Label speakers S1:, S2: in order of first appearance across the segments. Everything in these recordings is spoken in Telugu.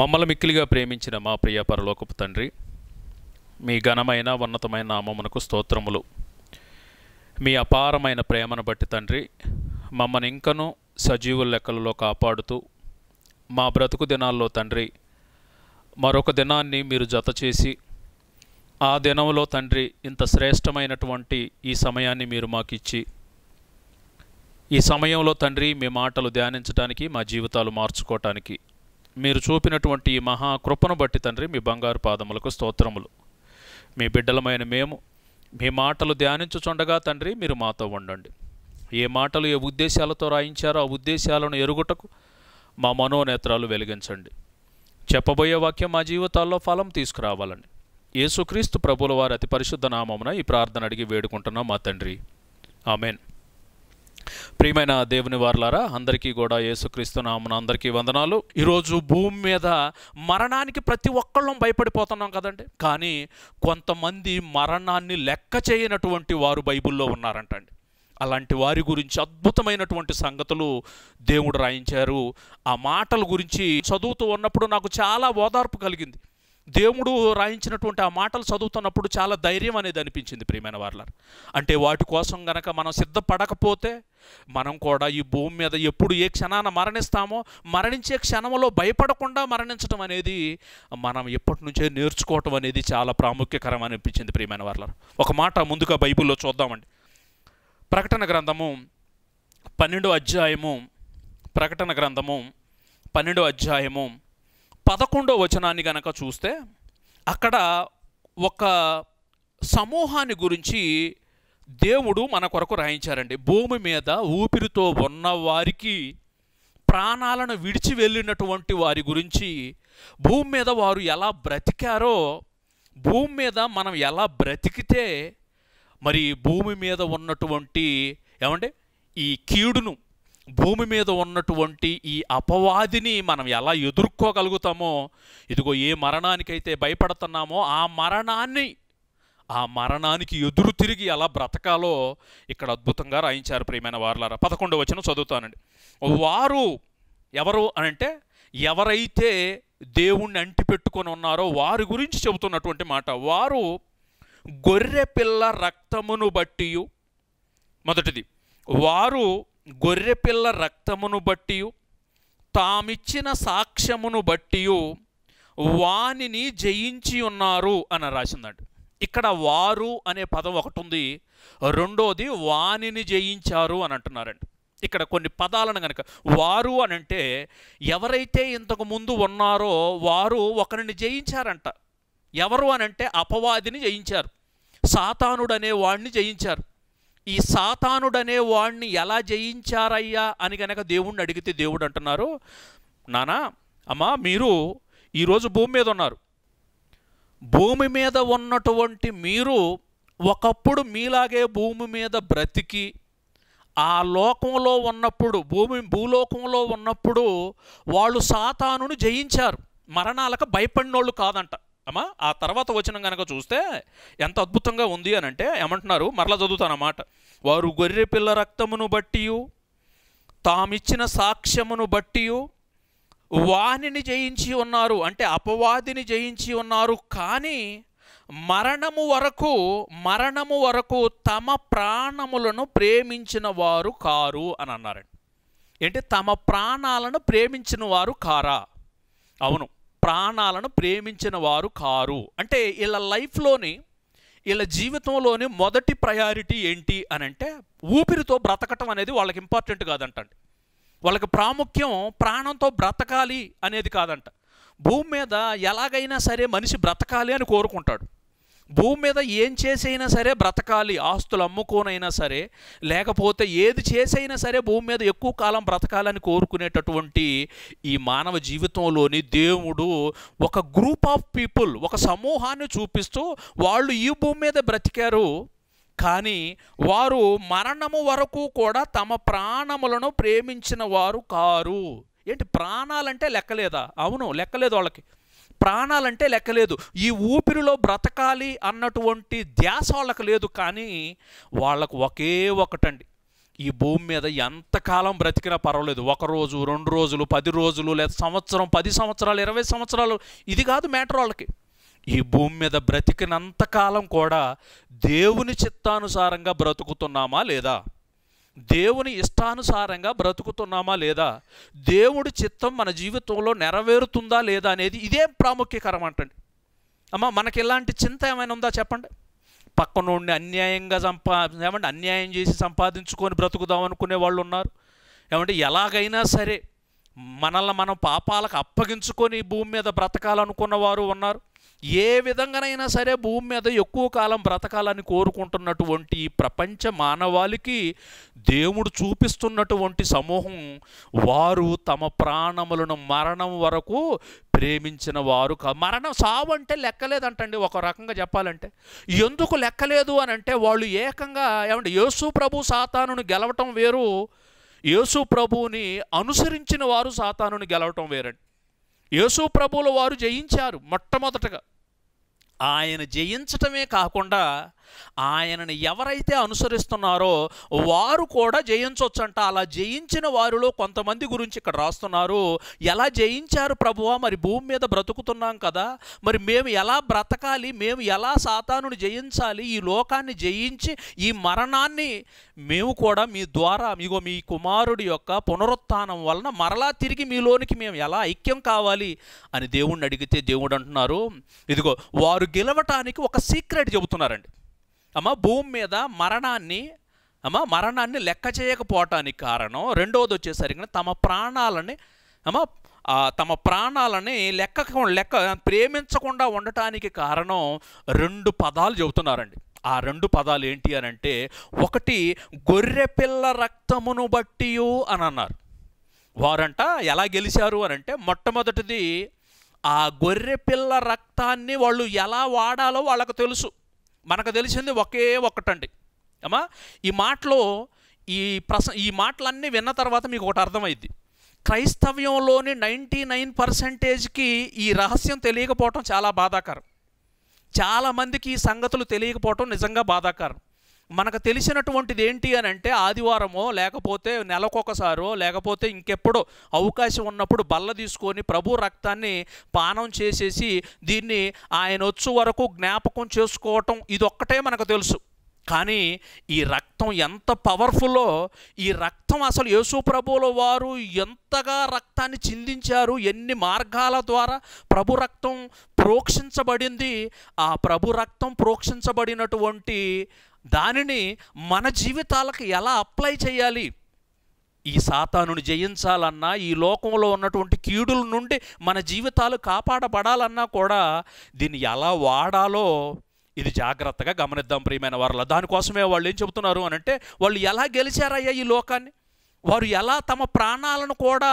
S1: మమ్మల్ని మిక్కిలిగా ప్రేమించిన మా ప్రియ పరలోకపు తండ్రి మీ ఘనమైన ఉన్నతమైన నామమునకు స్తోత్రములు మీ అపారమైన ప్రేమను బట్టి తండ్రి మమ్మల్ని ఇంకనూ సజీవుల లెక్కలలో కాపాడుతూ మా బ్రతుకు దినాల్లో తండ్రి మరొక దినాన్ని మీరు జత చేసి ఆ దినంలో తండ్రి ఇంత శ్రేష్టమైనటువంటి ఈ సమయాన్ని మీరు మాకిచ్చి ఈ సమయంలో తండ్రి మీ మాటలు ధ్యానించడానికి మా జీవితాలు మార్చుకోవటానికి మీరు చూపినటువంటి ఈ మహా కృపను బట్టి తండ్రి మీ బంగారు పాదములకు స్తోత్రములు మీ బిడ్డలమైన మేము మీ మాటలు ధ్యానించుచుండగా తండ్రి మీరు మాతో ఉండండి ఏ మాటలు ఏ ఉద్దేశాలతో రాయించారో ఆ ఉద్దేశాలను ఎరుగుటకు మా మనోనేత్రాలు వెలిగించండి చెప్పబోయే వాక్యం మా జీవితాల్లో ఫలం తీసుకురావాలని యేసుక్రీస్తు ప్రభుల వారి అతి పరిశుద్ధ నామమున ఈ ప్రార్థన అడిగి వేడుకుంటున్నాం మా తండ్రి ఆమెన్ ప్రియమైన దేవుని వారులారా అందరికీ కూడా యేసుక్రీస్తు నామన అందరికీ వందనాలు ఈరోజు భూమి మీద మరణానికి ప్రతి ఒక్కళ్ళం భయపడిపోతున్నాం కదండి కానీ కొంతమంది మరణాన్ని లెక్క చేయనటువంటి వారు బైబిల్లో ఉన్నారంటండి అలాంటి వారి గురించి అద్భుతమైనటువంటి సంగతులు దేవుడు రాయించారు ఆ మాటల గురించి చదువుతూ ఉన్నప్పుడు నాకు చాలా ఓదార్పు కలిగింది దేవుడు రాయించినటువంటి ఆ మాటలు చదువుతున్నప్పుడు చాలా ధైర్యం అనేది అనిపించింది ప్రియమైన వార్లర్ అంటే వాటి కోసం గనక మనం సిద్ధపడకపోతే మనం కూడా ఈ భూమి మీద ఎప్పుడు ఏ క్షణాన మరణిస్తామో మరణించే క్షణంలో భయపడకుండా మరణించడం అనేది మనం ఎప్పటి నుంచే నేర్చుకోవటం అనేది చాలా ప్రాముఖ్యకరం అనిపించింది ప్రియమైన వార్లర్ ఒక మాట ముందుగా బైబిల్లో చూద్దామండి ప్రకటన గ్రంథము పన్నెండో అధ్యాయము ప్రకటన గ్రంథము పన్నెండో అధ్యాయము పదకొండో వచనాన్ని గనక చూస్తే అక్కడ ఒక సమూహాన్ని గురించి దేవుడు మన కొరకు రాయించారండి భూమి మీద ఊపిరితో ఉన్న వారికి ప్రాణాలను విడిచి వెళ్ళినటువంటి వారి గురించి భూమి మీద వారు ఎలా బ్రతికారో భూమి మీద మనం ఎలా బ్రతికితే మరి భూమి మీద ఉన్నటువంటి ఏమంటే ఈ కీడును భూమి మీద ఉన్నటువంటి ఈ అపవాదిని మనం ఎలా ఎదుర్కోగలుగుతామో ఇదిగో ఏ మరణానికైతే భయపడుతున్నామో ఆ మరణాన్ని ఆ మరణానికి ఎదురు తిరిగి ఎలా బ్రతకాలో ఇక్కడ అద్భుతంగా రాయించారు ప్రియమైన వార్లారా పదకొండు వచ్చిన చదువుతానండి వారు ఎవరు అంటే ఎవరైతే దేవుణ్ణి అంటిపెట్టుకొని ఉన్నారో వారి గురించి చెబుతున్నటువంటి మాట వారు గొర్రె పిల్ల రక్తమును బట్టి మొదటిది వారు గొర్రెపిల్ల రక్తమును బట్టి తామిచ్చిన సాక్ష్యమును బట్టి వానిని జయించి ఉన్నారు అని రాసిందండి ఇక్కడ వారు అనే పదం ఒకటి ఉంది రెండోది వానిని జయించారు అని అంటున్నారండి ఇక్కడ కొన్ని పదాలను కనుక వారు అని అంటే ఎవరైతే ఇంతకు ముందు ఉన్నారో వారు ఒకరిని జయించారంట ఎవరు అని అంటే అపవాదిని జయించారు సాతానుడు అనే వాడిని జయించారు ఈ సాతానుడనే వాణ్ణి ఎలా జయించారయ్యా అని కనుక దేవుణ్ణి అడిగితే దేవుడు అంటున్నారు నానా అమ్మా మీరు ఈరోజు భూమి మీద ఉన్నారు భూమి మీద ఉన్నటువంటి మీరు ఒకప్పుడు మీలాగే భూమి మీద బ్రతికి ఆ లోకంలో ఉన్నప్పుడు భూమి భూలోకంలో ఉన్నప్పుడు వాళ్ళు సాతానును జయించారు మరణాలకు భయపడినోళ్ళు కాదంట అమ్మా ఆ తర్వాత వచనం కనుక చూస్తే ఎంత అద్భుతంగా ఉంది అని అంటే ఏమంటున్నారు మరలా చదువుతానమాట వారు గొర్రె పిల్ల రక్తమును బట్టి తామిచ్చిన సాక్ష్యమును బట్టి వాణిని జయించి ఉన్నారు అంటే అపవాదిని జయించి ఉన్నారు కానీ మరణము వరకు మరణము వరకు తమ ప్రాణములను ప్రేమించిన వారు కారు అని అన్నారండి ఏంటి తమ ప్రాణాలను ప్రేమించిన వారు కారా అవును ప్రాణాలను ప్రేమించిన వారు కారు అంటే వీళ్ళ లైఫ్లోని వీళ్ళ జీవితంలోని మొదటి ప్రయారిటీ ఏంటి అని అంటే ఊపిరితో బ్రతకటం అనేది వాళ్ళకి ఇంపార్టెంట్ కాదంటండి వాళ్ళకి ప్రాముఖ్యం ప్రాణంతో బ్రతకాలి అనేది కాదంట భూమి మీద ఎలాగైనా సరే మనిషి బ్రతకాలి అని కోరుకుంటాడు భూమి మీద ఏం చేసైనా సరే బ్రతకాలి ఆస్తులు అమ్ముకోనైనా సరే లేకపోతే ఏది చేసైనా సరే భూమి మీద ఎక్కువ కాలం బ్రతకాలని కోరుకునేటటువంటి ఈ మానవ జీవితంలోని దేవుడు ఒక గ్రూప్ ఆఫ్ పీపుల్ ఒక సమూహాన్ని చూపిస్తూ వాళ్ళు ఈ భూమి మీద బ్రతికారు కానీ వారు మరణము వరకు కూడా తమ ప్రాణములను ప్రేమించిన వారు కారు ఏంటి ప్రాణాలంటే లెక్కలేదా అవును లెక్కలేదు వాళ్ళకి ప్రాణాలంటే లెక్కలేదు ఈ ఊపిరిలో బ్రతకాలి అన్నటువంటి ధ్యాస వాళ్ళకు లేదు కానీ వాళ్ళకు ఒకే ఒకటండి ఈ భూమి మీద ఎంతకాలం బ్రతికినా పర్వాలేదు ఒక రోజు రెండు రోజులు పది రోజులు లేదా సంవత్సరం పది సంవత్సరాలు ఇరవై సంవత్సరాలు ఇది కాదు మ్యాటర్ వాళ్ళకి ఈ భూమి మీద బ్రతికినంతకాలం కూడా దేవుని చిత్తానుసారంగా బ్రతుకుతున్నామా లేదా దేవుని ఇష్టానుసారంగా బ్రతుకుతున్నామా లేదా దేవుడి చిత్తం మన జీవితంలో నెరవేరుతుందా లేదా అనేది ఇదేం ప్రాముఖ్యకరం అంటండి అమ్మ మనకి ఎలాంటి చింత ఏమైనా ఉందా చెప్పండి పక్కనోడిని అన్యాయంగా సంపా ఏమంటే అన్యాయం చేసి సంపాదించుకొని బ్రతుకుదాం అనుకునే వాళ్ళు ఉన్నారు ఏమంటే ఎలాగైనా సరే మనల్ని మనం పాపాలకు అప్పగించుకొని భూమి మీద బ్రతకాలనుకున్న వారు ఉన్నారు ఏ విధంగానైనా సరే భూమి మీద ఎక్కువ కాలం బ్రతకాలని కోరుకుంటున్నటువంటి ప్రపంచ మానవాళికి దేవుడు చూపిస్తున్నటువంటి సమూహం వారు తమ ప్రాణములను మరణం వరకు ప్రేమించిన వారు మరణం సావు అంటే లెక్కలేదంటండి ఒక రకంగా చెప్పాలంటే ఎందుకు లెక్కలేదు అని అంటే వాళ్ళు ఏకంగా ఏమంటే యేసు ప్రభు సాతానుని గెలవటం వేరు యేసు ప్రభువుని అనుసరించిన వారు సాతానుని గెలవటం వేరండి యేసు ప్రభువులు వారు జయించారు మొట్టమొదటగా ఆయన జయించటమే కాకుండా ఆయనను ఎవరైతే అనుసరిస్తున్నారో వారు కూడా జయించవచ్చంట అలా జయించిన వారిలో కొంతమంది గురించి ఇక్కడ రాస్తున్నారు ఎలా జయించారు ప్రభువా మరి భూమి మీద బ్రతుకుతున్నాం కదా మరి మేము ఎలా బ్రతకాలి మేము ఎలా సాతానుని జయించాలి ఈ లోకాన్ని జయించి ఈ మరణాన్ని మేము కూడా మీ ద్వారా మీగో మీ కుమారుడి యొక్క పునరుత్నం వలన మరలా తిరిగి మీలోనికి మేము ఎలా ఐక్యం కావాలి అని దేవుణ్ణి అడిగితే దేవుడు అంటున్నారు ఇదిగో వారు గెలవటానికి ఒక సీక్రెట్ చెబుతున్నారండి అమ్మ భూమి మీద మరణాన్ని అమ్మ మరణాన్ని లెక్క చేయకపోవటానికి కారణం రెండవది వచ్చేసరికి తమ ప్రాణాలని అమ్మ తమ ప్రాణాలని లెక్క లెక్క ప్రేమించకుండా ఉండటానికి కారణం రెండు పదాలు చెబుతున్నారండి ఆ రెండు పదాలు ఏంటి అని అంటే ఒకటి గొర్రెపిల్ల రక్తమును బట్టి అని అన్నారు వారంట ఎలా గెలిచారు అని అంటే మొట్టమొదటిది ఆ గొర్రెపిల్ల రక్తాన్ని వాళ్ళు ఎలా వాడాలో వాళ్ళకు తెలుసు మనకు తెలిసింది ఒకే ఒక్కటండి అమ్మా ఈ మాటలో ఈ ప్రస ఈ మాటలన్నీ విన్న తర్వాత మీకు ఒకటి అర్థమైద్ది క్రైస్తవ్యంలోని నైంటీ నైన్ పర్సెంటేజ్కి ఈ రహస్యం తెలియకపోవటం చాలా బాధాకరం చాలామందికి ఈ సంగతులు తెలియకపోవటం నిజంగా బాధాకరం మనకు తెలిసినటువంటిది ఏంటి అని అంటే ఆదివారమో లేకపోతే నెలకొకసారో లేకపోతే ఇంకెప్పుడో అవకాశం ఉన్నప్పుడు బల్ల తీసుకొని ప్రభు రక్తాన్ని పానం చేసేసి దీన్ని ఆయన వచ్చు వరకు జ్ఞాపకం చేసుకోవటం ఇదొక్కటే మనకు తెలుసు కానీ ఈ రక్తం ఎంత పవర్ఫుల్లో ఈ రక్తం అసలు యేసు ప్రభువుల వారు ఎంతగా రక్తాన్ని చిందించారు ఎన్ని మార్గాల ద్వారా ప్రభు రక్తం ప్రోక్షించబడింది ఆ ప్రభు రక్తం ప్రోక్షించబడినటువంటి దానిని మన జీవితాలకు ఎలా అప్లై చేయాలి ఈ సాతానుని జయించాలన్నా ఈ లోకంలో ఉన్నటువంటి కీడుల నుండి మన జీవితాలు కాపాడబడాలన్నా కూడా దీన్ని ఎలా వాడాలో ఇది జాగ్రత్తగా గమనిద్దాం ప్రియమైన వారిలో దానికోసమే వాళ్ళు ఏం చెబుతున్నారు అని అంటే వాళ్ళు ఎలా గెలిచారయ్యా ఈ లోకాన్ని వారు ఎలా తమ ప్రాణాలను కూడా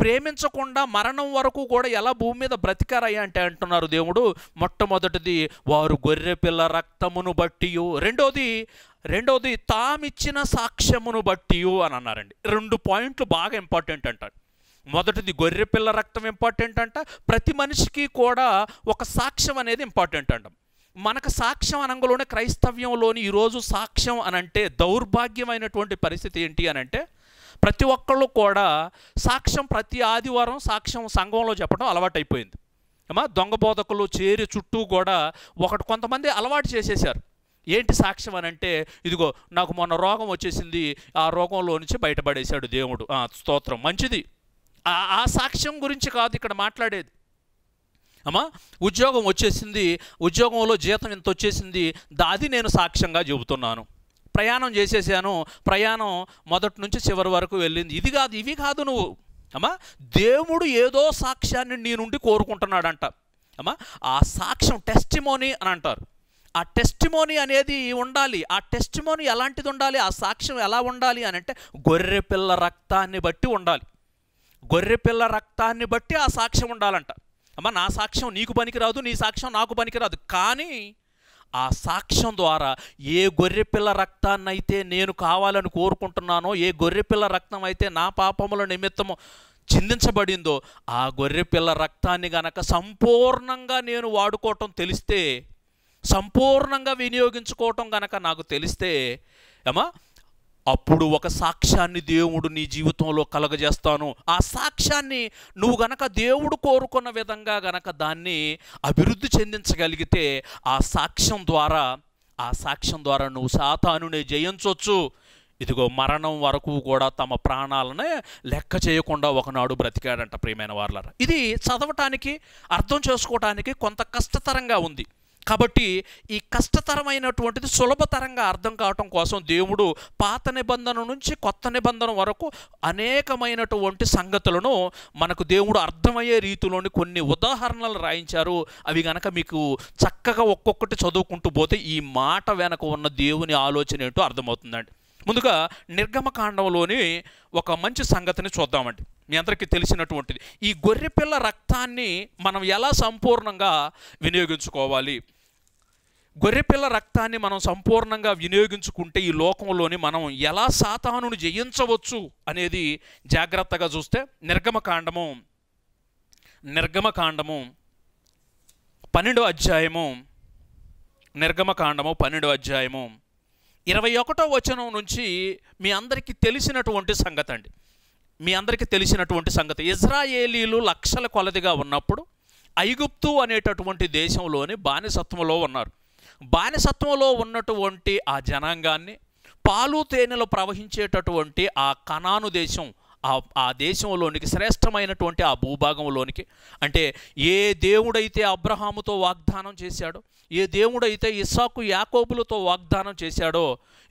S1: ప్రేమించకుండా మరణం వరకు కూడా ఎలా భూమి మీద బ్రతికారయ్యా అంటే అంటున్నారు దేవుడు మొట్టమొదటిది వారు గొర్రె పిల్ల రక్తమును బట్టి రెండోది రెండోది తామిచ్చిన సాక్ష్యమును బట్టి అని అన్నారండి రెండు పాయింట్లు బాగా ఇంపార్టెంట్ అంటారు మొదటిది గొర్రె పిల్ల రక్తం ఇంపార్టెంట్ అంట ప్రతి మనిషికి కూడా ఒక సాక్ష్యం అనేది ఇంపార్టెంట్ అంట మనకు సాక్ష్యం అనంగలోనే క్రైస్తవ్యంలోని ఈరోజు సాక్ష్యం అనంటే దౌర్భాగ్యమైనటువంటి పరిస్థితి ఏంటి అనంటే అంటే ప్రతి ఒక్కళ్ళు కూడా సాక్ష్యం ప్రతి ఆదివారం సాక్ష్యం సంఘంలో చెప్పడం అలవాటైపోయింది ఏమా దొంగ బోధకులు చేరి చుట్టూ కూడా ఒకటి కొంతమంది అలవాటు చేసేసారు ఏంటి సాక్ష్యం అని అంటే ఇదిగో నాకు మొన్న రోగం వచ్చేసింది ఆ రోగంలో నుంచి బయటపడేశాడు దేవుడు స్తోత్రం మంచిది ఆ సాక్ష్యం గురించి కాదు ఇక్కడ మాట్లాడేది అమ్మా ఉద్యోగం వచ్చేసింది ఉద్యోగంలో జీతం ఇంత వచ్చేసింది దాది నేను సాక్ష్యంగా చెబుతున్నాను ప్రయాణం చేసేసాను ప్రయాణం మొదటి నుంచి చివరి వరకు వెళ్ళింది ఇది కాదు ఇవి కాదు నువ్వు అమ్మా దేవుడు ఏదో సాక్ష్యాన్ని నీ నుండి కోరుకుంటున్నాడంట అమ్మా ఆ సాక్ష్యం టెస్టిమోనీ అని అంటారు ఆ టెస్టిమోనీ అనేది ఉండాలి ఆ టెస్టిమోనీ ఎలాంటిది ఉండాలి ఆ సాక్ష్యం ఎలా ఉండాలి అని అంటే గొర్రెపిల్ల రక్తాన్ని బట్టి ఉండాలి గొర్రెపిల్ల రక్తాన్ని బట్టి ఆ సాక్ష్యం ఉండాలంట అమ్మ నా సాక్ష్యం నీకు పనికిరాదు నీ సాక్ష్యం నాకు పనికిరాదు కానీ ఆ సాక్ష్యం ద్వారా ఏ గొర్రెపిల్ల రక్తాన్నైతే నేను కావాలని కోరుకుంటున్నానో ఏ గొర్రెపిల్ల రక్తం అయితే నా పాపముల నిమిత్తము చిందించబడిందో ఆ గొర్రెపిల్ల రక్తాన్ని గనక సంపూర్ణంగా నేను వాడుకోవటం తెలిస్తే సంపూర్ణంగా వినియోగించుకోవటం గనక నాకు తెలిస్తే ఏమా అప్పుడు ఒక సాక్ష్యాన్ని దేవుడు నీ జీవితంలో కలగజేస్తాను ఆ సాక్ష్యాన్ని నువ్వు గనక దేవుడు కోరుకున్న విధంగా గనక దాన్ని అభివృద్ధి చెందించగలిగితే ఆ సాక్ష్యం ద్వారా ఆ సాక్ష్యం ద్వారా నువ్వు సాతానునే జయించవచ్చు ఇదిగో మరణం వరకు కూడా తమ ప్రాణాలనే లెక్క చేయకుండా ఒకనాడు బ్రతికాడంట ప్రియమైన వాళ్ళ ఇది చదవటానికి అర్థం చేసుకోవటానికి కొంత కష్టతరంగా ఉంది కాబట్టి ఈ కష్టతరమైనటువంటిది సులభతరంగా అర్థం కావటం కోసం దేవుడు పాత నిబంధన నుంచి కొత్త నిబంధన వరకు అనేకమైనటువంటి సంగతులను మనకు దేవుడు అర్థమయ్యే రీతిలోని కొన్ని ఉదాహరణలు రాయించారు అవి గనక మీకు చక్కగా ఒక్కొక్కటి చదువుకుంటూ పోతే ఈ మాట వెనక ఉన్న దేవుని ఆలోచన ఏంటో అర్థమవుతుందండి ముందుగా నిర్గమకాండంలోని ఒక మంచి సంగతిని చూద్దామండి మీ అందరికీ తెలిసినటువంటిది ఈ గొర్రెపిల్ల రక్తాన్ని మనం ఎలా సంపూర్ణంగా వినియోగించుకోవాలి గొర్రెపిల్ల రక్తాన్ని మనం సంపూర్ణంగా వినియోగించుకుంటే ఈ లోకంలోని మనం ఎలా సాతాను జయించవచ్చు అనేది జాగ్రత్తగా చూస్తే నిర్గమకాండము నిర్గమకాండము పన్నెండో అధ్యాయము నిర్గమకాండము పన్నెండో అధ్యాయము ఇరవై ఒకటో వచనం నుంచి మీ అందరికీ తెలిసినటువంటి సంగతి అండి మీ అందరికీ తెలిసినటువంటి సంగతి ఇజ్రాయేలీలు లక్షల కొలదిగా ఉన్నప్పుడు ఐగుప్తు అనేటటువంటి దేశంలోని బానిసత్వంలో ఉన్నారు బానిసత్వంలో ఉన్నటువంటి ఆ జనాంగాన్ని పాలు తేనెలు ప్రవహించేటటువంటి ఆ కణాను దేశం ఆ ఆ దేశంలోనికి శ్రేష్టమైనటువంటి ఆ భూభాగంలోనికి అంటే ఏ దేవుడైతే అబ్రహాముతో వాగ్దానం చేశాడో ఏ దేవుడైతే ఇస్సాకు యాకోబులతో వాగ్దానం చేశాడో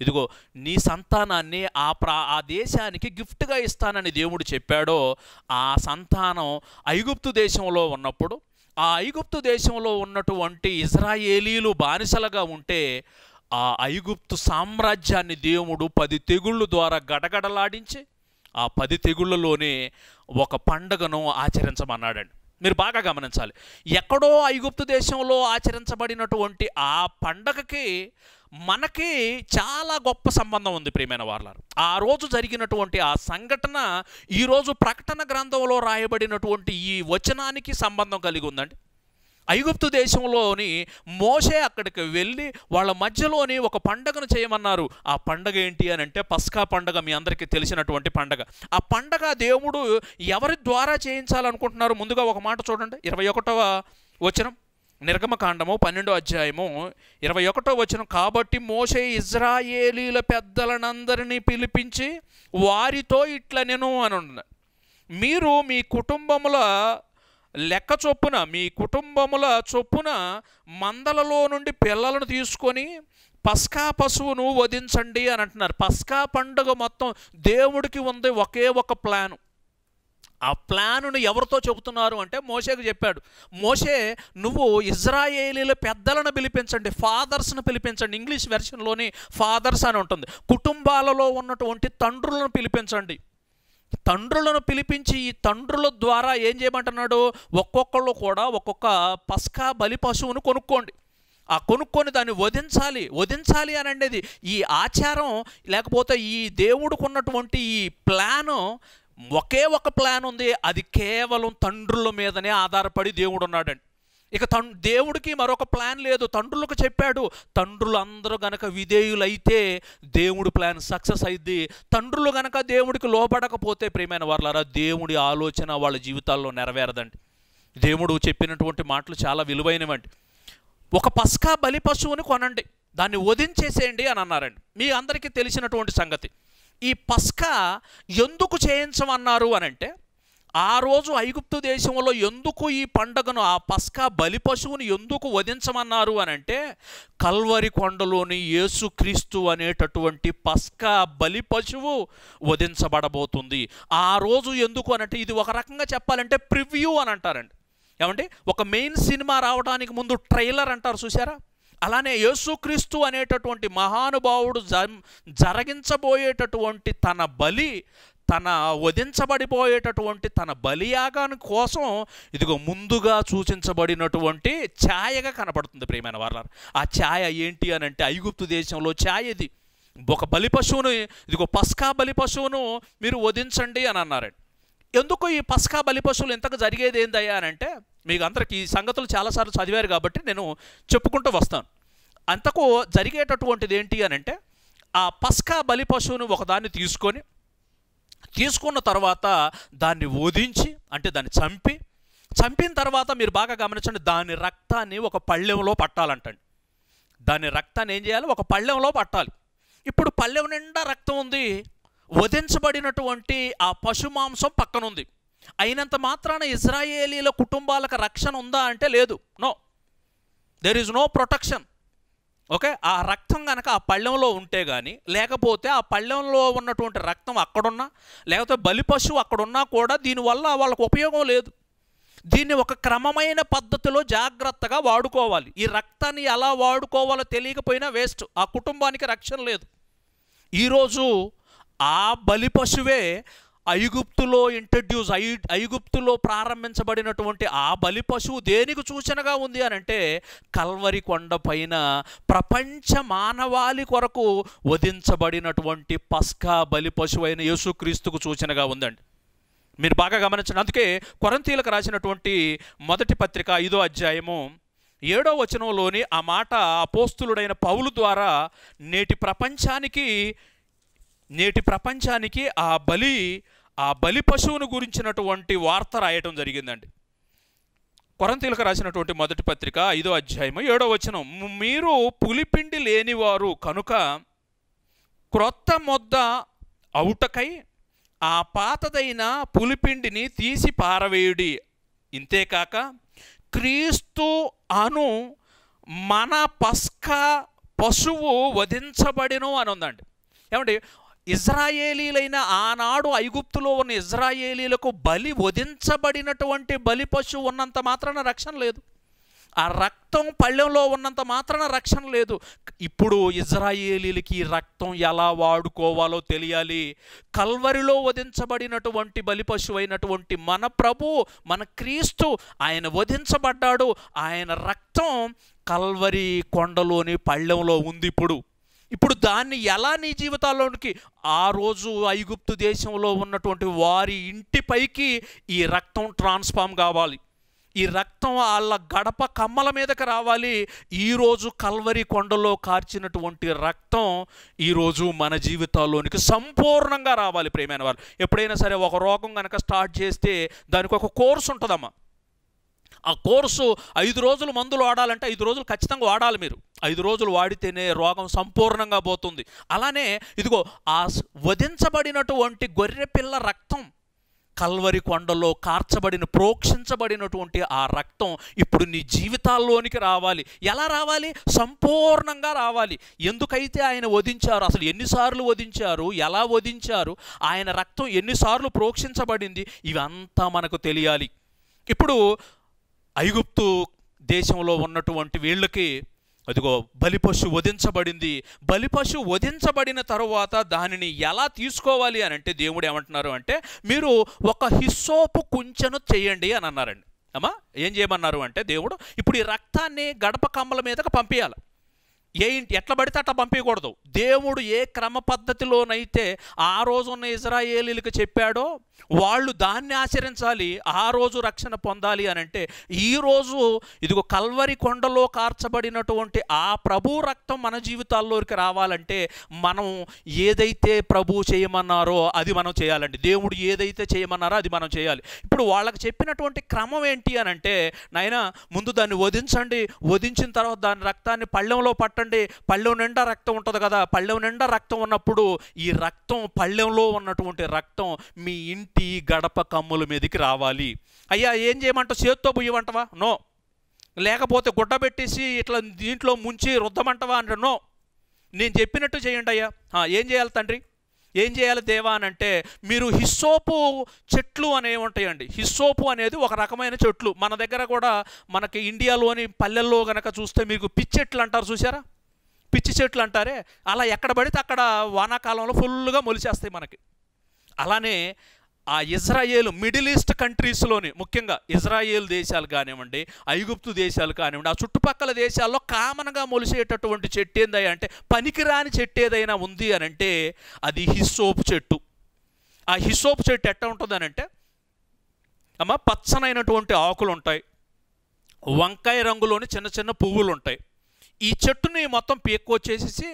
S1: ఇదిగో నీ సంతానాన్ని ఆ ప్రా ఆ దేశానికి గిఫ్ట్గా ఇస్తానని దేవుడు చెప్పాడో ఆ సంతానం ఐగుప్తు దేశంలో ఉన్నప్పుడు ఆ ఐగుప్తు దేశంలో ఉన్నటువంటి ఇజ్రాయేలీలు బానిసలుగా ఉంటే ఆ ఐగుప్తు సామ్రాజ్యాన్ని దేవుడు పది తెగుళ్ళు ద్వారా గడగడలాడించి ఆ పది తెగుళ్ళలోనే ఒక పండగను ఆచరించమన్నాడండి మీరు బాగా గమనించాలి ఎక్కడో ఐగుప్తు దేశంలో ఆచరించబడినటువంటి ఆ పండగకి మనకి చాలా గొప్ప సంబంధం ఉంది ప్రియమైన వార్లారు ఆ రోజు జరిగినటువంటి ఆ సంఘటన ఈరోజు ప్రకటన గ్రంథంలో రాయబడినటువంటి ఈ వచనానికి సంబంధం కలిగి ఉందండి ఐగుప్తు దేశంలోని మోసే అక్కడికి వెళ్ళి వాళ్ళ మధ్యలోని ఒక పండగను చేయమన్నారు ఆ పండగ ఏంటి అని అంటే పస్కా పండగ మీ అందరికీ తెలిసినటువంటి పండగ ఆ పండగ దేవుడు ఎవరి ద్వారా చేయించాలనుకుంటున్నారు ముందుగా ఒక మాట చూడండి ఇరవై ఒకటవ వచనం నిర్గమకాండము పన్నెండో అధ్యాయము ఇరవై ఒకటో వచ్చిన కాబట్టి మోసే ఇజ్రాయేలీల పెద్దలనందరినీ పిలిపించి వారితో ఇట్ల నేను అని మీరు మీ కుటుంబముల లెక్క చొప్పున మీ కుటుంబముల చొప్పున మందలలో నుండి పిల్లలను తీసుకొని పస్కా పశువును వధించండి అని అంటున్నారు పస్కా పండుగ మొత్తం దేవుడికి ఉంది ఒకే ఒక ప్లాను ఆ ప్లాన్ను ఎవరితో చెబుతున్నారు అంటే మోసేకు చెప్పాడు మోషే నువ్వు ఇజ్రాయేలీల పెద్దలను పిలిపించండి ఫాదర్స్ను పిలిపించండి ఇంగ్లీష్ వెర్షన్లోని ఫాదర్స్ అని ఉంటుంది కుటుంబాలలో ఉన్నటువంటి తండ్రులను పిలిపించండి తండ్రులను పిలిపించి ఈ తండ్రుల ద్వారా ఏం చేయమంటున్నాడు ఒక్కొక్కళ్ళు కూడా ఒక్కొక్క పస్కా బలి పశువును కొనుక్కోండి ఆ కొనుక్కొని దాన్ని వధించాలి వధించాలి అని అనేది ఈ ఆచారం లేకపోతే ఈ దేవుడుకున్నటువంటి ఈ ప్లాను ఒకే ఒక ప్లాన్ ఉంది అది కేవలం తండ్రుల మీదనే ఆధారపడి దేవుడు ఉన్నాడండి ఇక తం దేవుడికి మరొక ప్లాన్ లేదు తండ్రులకు చెప్పాడు తండ్రులు అందరూ గనక విధేయులైతే దేవుడి ప్లాన్ సక్సెస్ అయింది తండ్రులు గనక దేవుడికి లోపడకపోతే ప్రియమైన వాళ్ళారా దేవుడి ఆలోచన వాళ్ళ జీవితాల్లో నెరవేరదండి దేవుడు చెప్పినటువంటి మాటలు చాలా విలువైనవండి ఒక పస్కా బలి పశువుని కొనండి దాన్ని వదించేసేయండి అని అన్నారండి మీ అందరికీ తెలిసినటువంటి సంగతి ఈ పస్కా ఎందుకు చేయించమన్నారు అనంటే ఆ రోజు ఐగుప్తు దేశంలో ఎందుకు ఈ పండగను ఆ పస్కా బలి పశువుని ఎందుకు వధించమన్నారు అని అంటే కల్వరి కొండలోని యేసుక్రీస్తు అనేటటువంటి పస్కా బలి పశువు వధించబడబోతుంది ఆ రోజు ఎందుకు అనంటే ఇది ఒక రకంగా చెప్పాలంటే ప్రివ్యూ అని అంటారండి ఏమండి ఒక మెయిన్ సినిమా రావడానికి ముందు ట్రైలర్ అంటారు చూసారా అలానే యేసుక్రీస్తు అనేటటువంటి మహానుభావుడు జరిగించబోయేటటువంటి తన బలి తన వధించబడిపోయేటటువంటి తన బలియాగాని కోసం ఇదిగో ముందుగా సూచించబడినటువంటి ఛాయగా కనపడుతుంది ప్రియమైన వాళ్ళ ఆ ఛాయ ఏంటి అని అంటే ఐగుప్తు దేశంలో ఛాయ ఇది ఒక బలి పశువును ఇదిగో పస్కా బలి పశువును మీరు వధించండి అని అన్నారండి ఎందుకు ఈ పస్కా బలి పశువులు ఇంతకు జరిగేది ఏందయ్యా అని అంటే మీకు అందరికీ ఈ సంగతులు చాలాసార్లు చదివారు కాబట్టి నేను చెప్పుకుంటూ వస్తాను అంతకు జరిగేటటువంటిది ఏంటి అని అంటే ఆ పస్కా బలి పశువును ఒకదాన్ని తీసుకొని తీసుకున్న తర్వాత దాన్ని ఓదించి అంటే దాన్ని చంపి చంపిన తర్వాత మీరు బాగా గమనించండి దాని రక్తాన్ని ఒక పళ్ళెంలో పట్టాలంటండి దాని రక్తాన్ని ఏం చేయాలి ఒక పళ్ళెంలో పట్టాలి ఇప్పుడు పళ్ళెం నిండా రక్తం ఉంది వధించబడినటువంటి ఆ పశు మాంసం పక్కనుంది అయినంత మాత్రాన ఇజ్రాయేలీల కుటుంబాలకు రక్షణ ఉందా అంటే లేదు no there is no protection okay ఆ రక్తం కనుక ఆ పళ్ళెంలో ఉంటే కానీ లేకపోతే ఆ పళ్ళెంలో ఉన్నటువంటి రక్తం అక్కడున్నా లేకపోతే బలి పశువు అక్కడున్నా కూడా దీనివల్ల వాళ్ళకు ఉపయోగం లేదు దీన్ని ఒక క్రమమైన పద్ధతిలో జాగ్రత్తగా వాడుకోవాలి ఈ రక్తాన్ని ఎలా వాడుకోవాలో తెలియకపోయినా వేస్ట్ ఆ కుటుంబానికి రక్షణ లేదు ఈరోజు ఆ బలి పశువే ఐగుప్తులో ఇంట్రడ్యూస్ ఐ ఐగుప్తులో ప్రారంభించబడినటువంటి ఆ బలి పశువు దేనికి సూచనగా ఉంది అని అంటే కల్వరి కొండ పైన ప్రపంచ మానవాళి కొరకు వధించబడినటువంటి పస్కా బలి పశువు అయిన యేసుక్రీస్తుకు సూచనగా ఉందండి మీరు బాగా గమనించండి అందుకే కొరంతీలకు రాసినటువంటి మొదటి పత్రిక ఐదో అధ్యాయము ఏడో వచనంలోని ఆ మాట అపోస్తులుడైన పౌలు ద్వారా నేటి ప్రపంచానికి నేటి ప్రపంచానికి ఆ బలి ఆ బలి పశువును గురించినటువంటి వార్త రాయటం జరిగిందండి కొరంతీలకు రాసినటువంటి మొదటి పత్రిక ఐదో అధ్యాయము ఏడో వచనం మీరు పులిపిండి లేనివారు కనుక క్రొత్త మొద్ద అవుటకై ఆ పాతదైన పులిపిండిని తీసి పారవేయుడి ఇంతేకాక క్రీస్తు అను మన పస్కా పశువు వధించబడిను అని ఉందండి ఏమండి ఇజ్రాయేలీలైన ఆనాడు ఐగుప్తులో ఉన్న ఇజ్రాయేలీలకు బలి వధించబడినటువంటి బలి పశువు ఉన్నంత మాత్రాన రక్షణ లేదు ఆ రక్తం పళ్ళెంలో ఉన్నంత మాత్రాన రక్షణ లేదు ఇప్పుడు ఇజ్రాయేలీలకి రక్తం ఎలా వాడుకోవాలో తెలియాలి కల్వరిలో వధించబడినటువంటి బలి అయినటువంటి మన ప్రభు మన క్రీస్తు ఆయన వధించబడ్డాడు ఆయన రక్తం కల్వరి కొండలోని పళ్ళెంలో ఉంది ఇప్పుడు ఇప్పుడు దాన్ని ఎలా నీ జీవితాల్లోనికి ఆ రోజు ఐగుప్తు దేశంలో ఉన్నటువంటి వారి ఇంటిపైకి ఈ రక్తం ట్రాన్స్ఫామ్ కావాలి ఈ రక్తం వాళ్ళ గడప కమ్మల మీదకి రావాలి ఈరోజు కల్వరి కొండలో కార్చినటువంటి రక్తం ఈరోజు మన జీవితాల్లోనికి సంపూర్ణంగా రావాలి ప్రేమైన వారు ఎప్పుడైనా సరే ఒక రోగం కనుక స్టార్ట్ చేస్తే దానికి ఒక కోర్స్ ఉంటుందమ్మా ఆ కోర్సు ఐదు రోజులు మందులు వాడాలంటే ఐదు రోజులు ఖచ్చితంగా వాడాలి మీరు ఐదు రోజులు వాడితేనే రోగం సంపూర్ణంగా పోతుంది అలానే ఇదిగో ఆ వధించబడినటువంటి గొర్రెపిల్ల రక్తం కల్వరి కొండలో కార్చబడిన ప్రోక్షించబడినటువంటి ఆ రక్తం ఇప్పుడు నీ జీవితాల్లోనికి రావాలి ఎలా రావాలి సంపూర్ణంగా రావాలి ఎందుకైతే ఆయన వధించారు అసలు ఎన్నిసార్లు వధించారు ఎలా వధించారు ఆయన రక్తం ఎన్నిసార్లు ప్రోక్షించబడింది ఇవంతా మనకు తెలియాలి ఇప్పుడు ఐగుప్తు దేశంలో ఉన్నటువంటి వీళ్ళకి అదిగో బలిపశు వధించబడింది బలిపశు వధించబడిన తరువాత దానిని ఎలా తీసుకోవాలి అని అంటే దేవుడు ఏమంటున్నారు అంటే మీరు ఒక హిస్సోపు కుంచెను చేయండి అని అన్నారండి అమ్మా ఏం చేయమన్నారు అంటే దేవుడు ఇప్పుడు ఈ రక్తాన్ని గడప కమ్మల మీదకి పంపించాలి ఏ ఇంటి ఎట్లా పడితే అట్లా పంపించకూడదు దేవుడు ఏ క్రమ పద్ధతిలోనైతే ఆ రోజున్న ఇజ్రాయేలీలకు చెప్పాడో వాళ్ళు దాన్ని ఆచరించాలి ఆ రోజు రక్షణ పొందాలి అని అంటే ఈరోజు ఇదిగో కల్వరి కొండలో కార్చబడినటువంటి ఆ ప్రభు రక్తం మన జీవితాల్లోకి రావాలంటే మనం ఏదైతే ప్రభు చేయమన్నారో అది మనం చేయాలండి దేవుడు ఏదైతే చేయమన్నారో అది మనం చేయాలి ఇప్పుడు వాళ్ళకి చెప్పినటువంటి క్రమం ఏంటి అని అంటే నాయన ముందు దాన్ని వధించండి వధించిన తర్వాత దాని రక్తాన్ని పళ్ళెంలో పట్టండి పళ్ళెం నిండా రక్తం ఉంటుంది కదా పళ్ళెం నిండా రక్తం ఉన్నప్పుడు ఈ రక్తం పళ్ళెంలో ఉన్నటువంటి రక్తం మీ ఇంటి ఇంటి గడప కమ్ముల మీదకి రావాలి అయ్యా ఏం చేయమంటావు చేత్తో పోయమంటవా నో లేకపోతే గుడ్డ పెట్టేసి ఇట్లా దీంట్లో ముంచి రుద్దమంటవా అంటే నో నేను చెప్పినట్టు చేయండి అయ్యా ఏం చేయాలి తండ్రి ఏం చేయాలి దేవా అని అంటే మీరు హిస్సోపు చెట్లు అనేవి ఉంటాయండి హిస్సోపు అనేది ఒక రకమైన చెట్లు మన దగ్గర కూడా మనకి ఇండియాలోని పల్లెల్లో కనుక చూస్తే మీకు పిచ్చి చెట్లు అంటారు చూసారా పిచ్చి చెట్లు అంటారే అలా ఎక్కడ పడితే అక్కడ వానాకాలంలో ఫుల్గా మొలిచేస్తాయి మనకి అలానే ఆ ఇజ్రాయేల్ మిడిల్ ఈస్ట్ కంట్రీస్లోని ముఖ్యంగా ఇజ్రాయేల్ దేశాలు కానివ్వండి ఐగుప్తు దేశాలు కానివ్వండి ఆ చుట్టుపక్కల దేశాల్లో కామన్గా మొలిసేటటువంటి చెట్టు ఏందయ్యా అంటే పనికిరాని చెట్టు ఏదైనా ఉంది అని అంటే అది హిస్సోపు చెట్టు ఆ హిస్సోపు చెట్టు ఎట్ట ఉంటుందని అంటే అమ్మ పచ్చనైనటువంటి ఆకులు ఉంటాయి వంకాయ రంగులోని చిన్న చిన్న పువ్వులు ఉంటాయి ఈ చెట్టుని మొత్తం పీక్కొచ్చేసేసి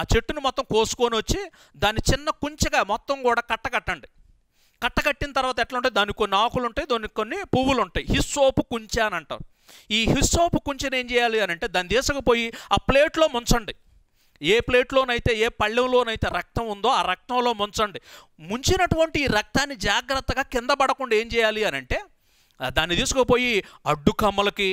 S1: ఆ చెట్టును మొత్తం కోసుకొని వచ్చి దాన్ని చిన్న కుంచెగా మొత్తం కూడా కట్టకట్టండి కట్టకట్టిన తర్వాత ఎట్లా ఉంటాయి దానికి కొన్ని ఆకులు ఉంటాయి దానికి కొన్ని పువ్వులు ఉంటాయి హిస్సోపు కుంచె అని అంటారు ఈ హిస్సోపు కుంచెని ఏం చేయాలి అని అంటే దాన్ని తీసుకుపోయి ఆ ప్లేట్లో ముంచండి ఏ ప్లేట్లోనైతే ఏ పళ్ళెంలోనైతే రక్తం ఉందో ఆ రక్తంలో ముంచండి ముంచినటువంటి ఈ రక్తాన్ని జాగ్రత్తగా కింద పడకుండా ఏం చేయాలి అని అంటే దాన్ని తీసుకుపోయి అడ్డు కమ్మలకి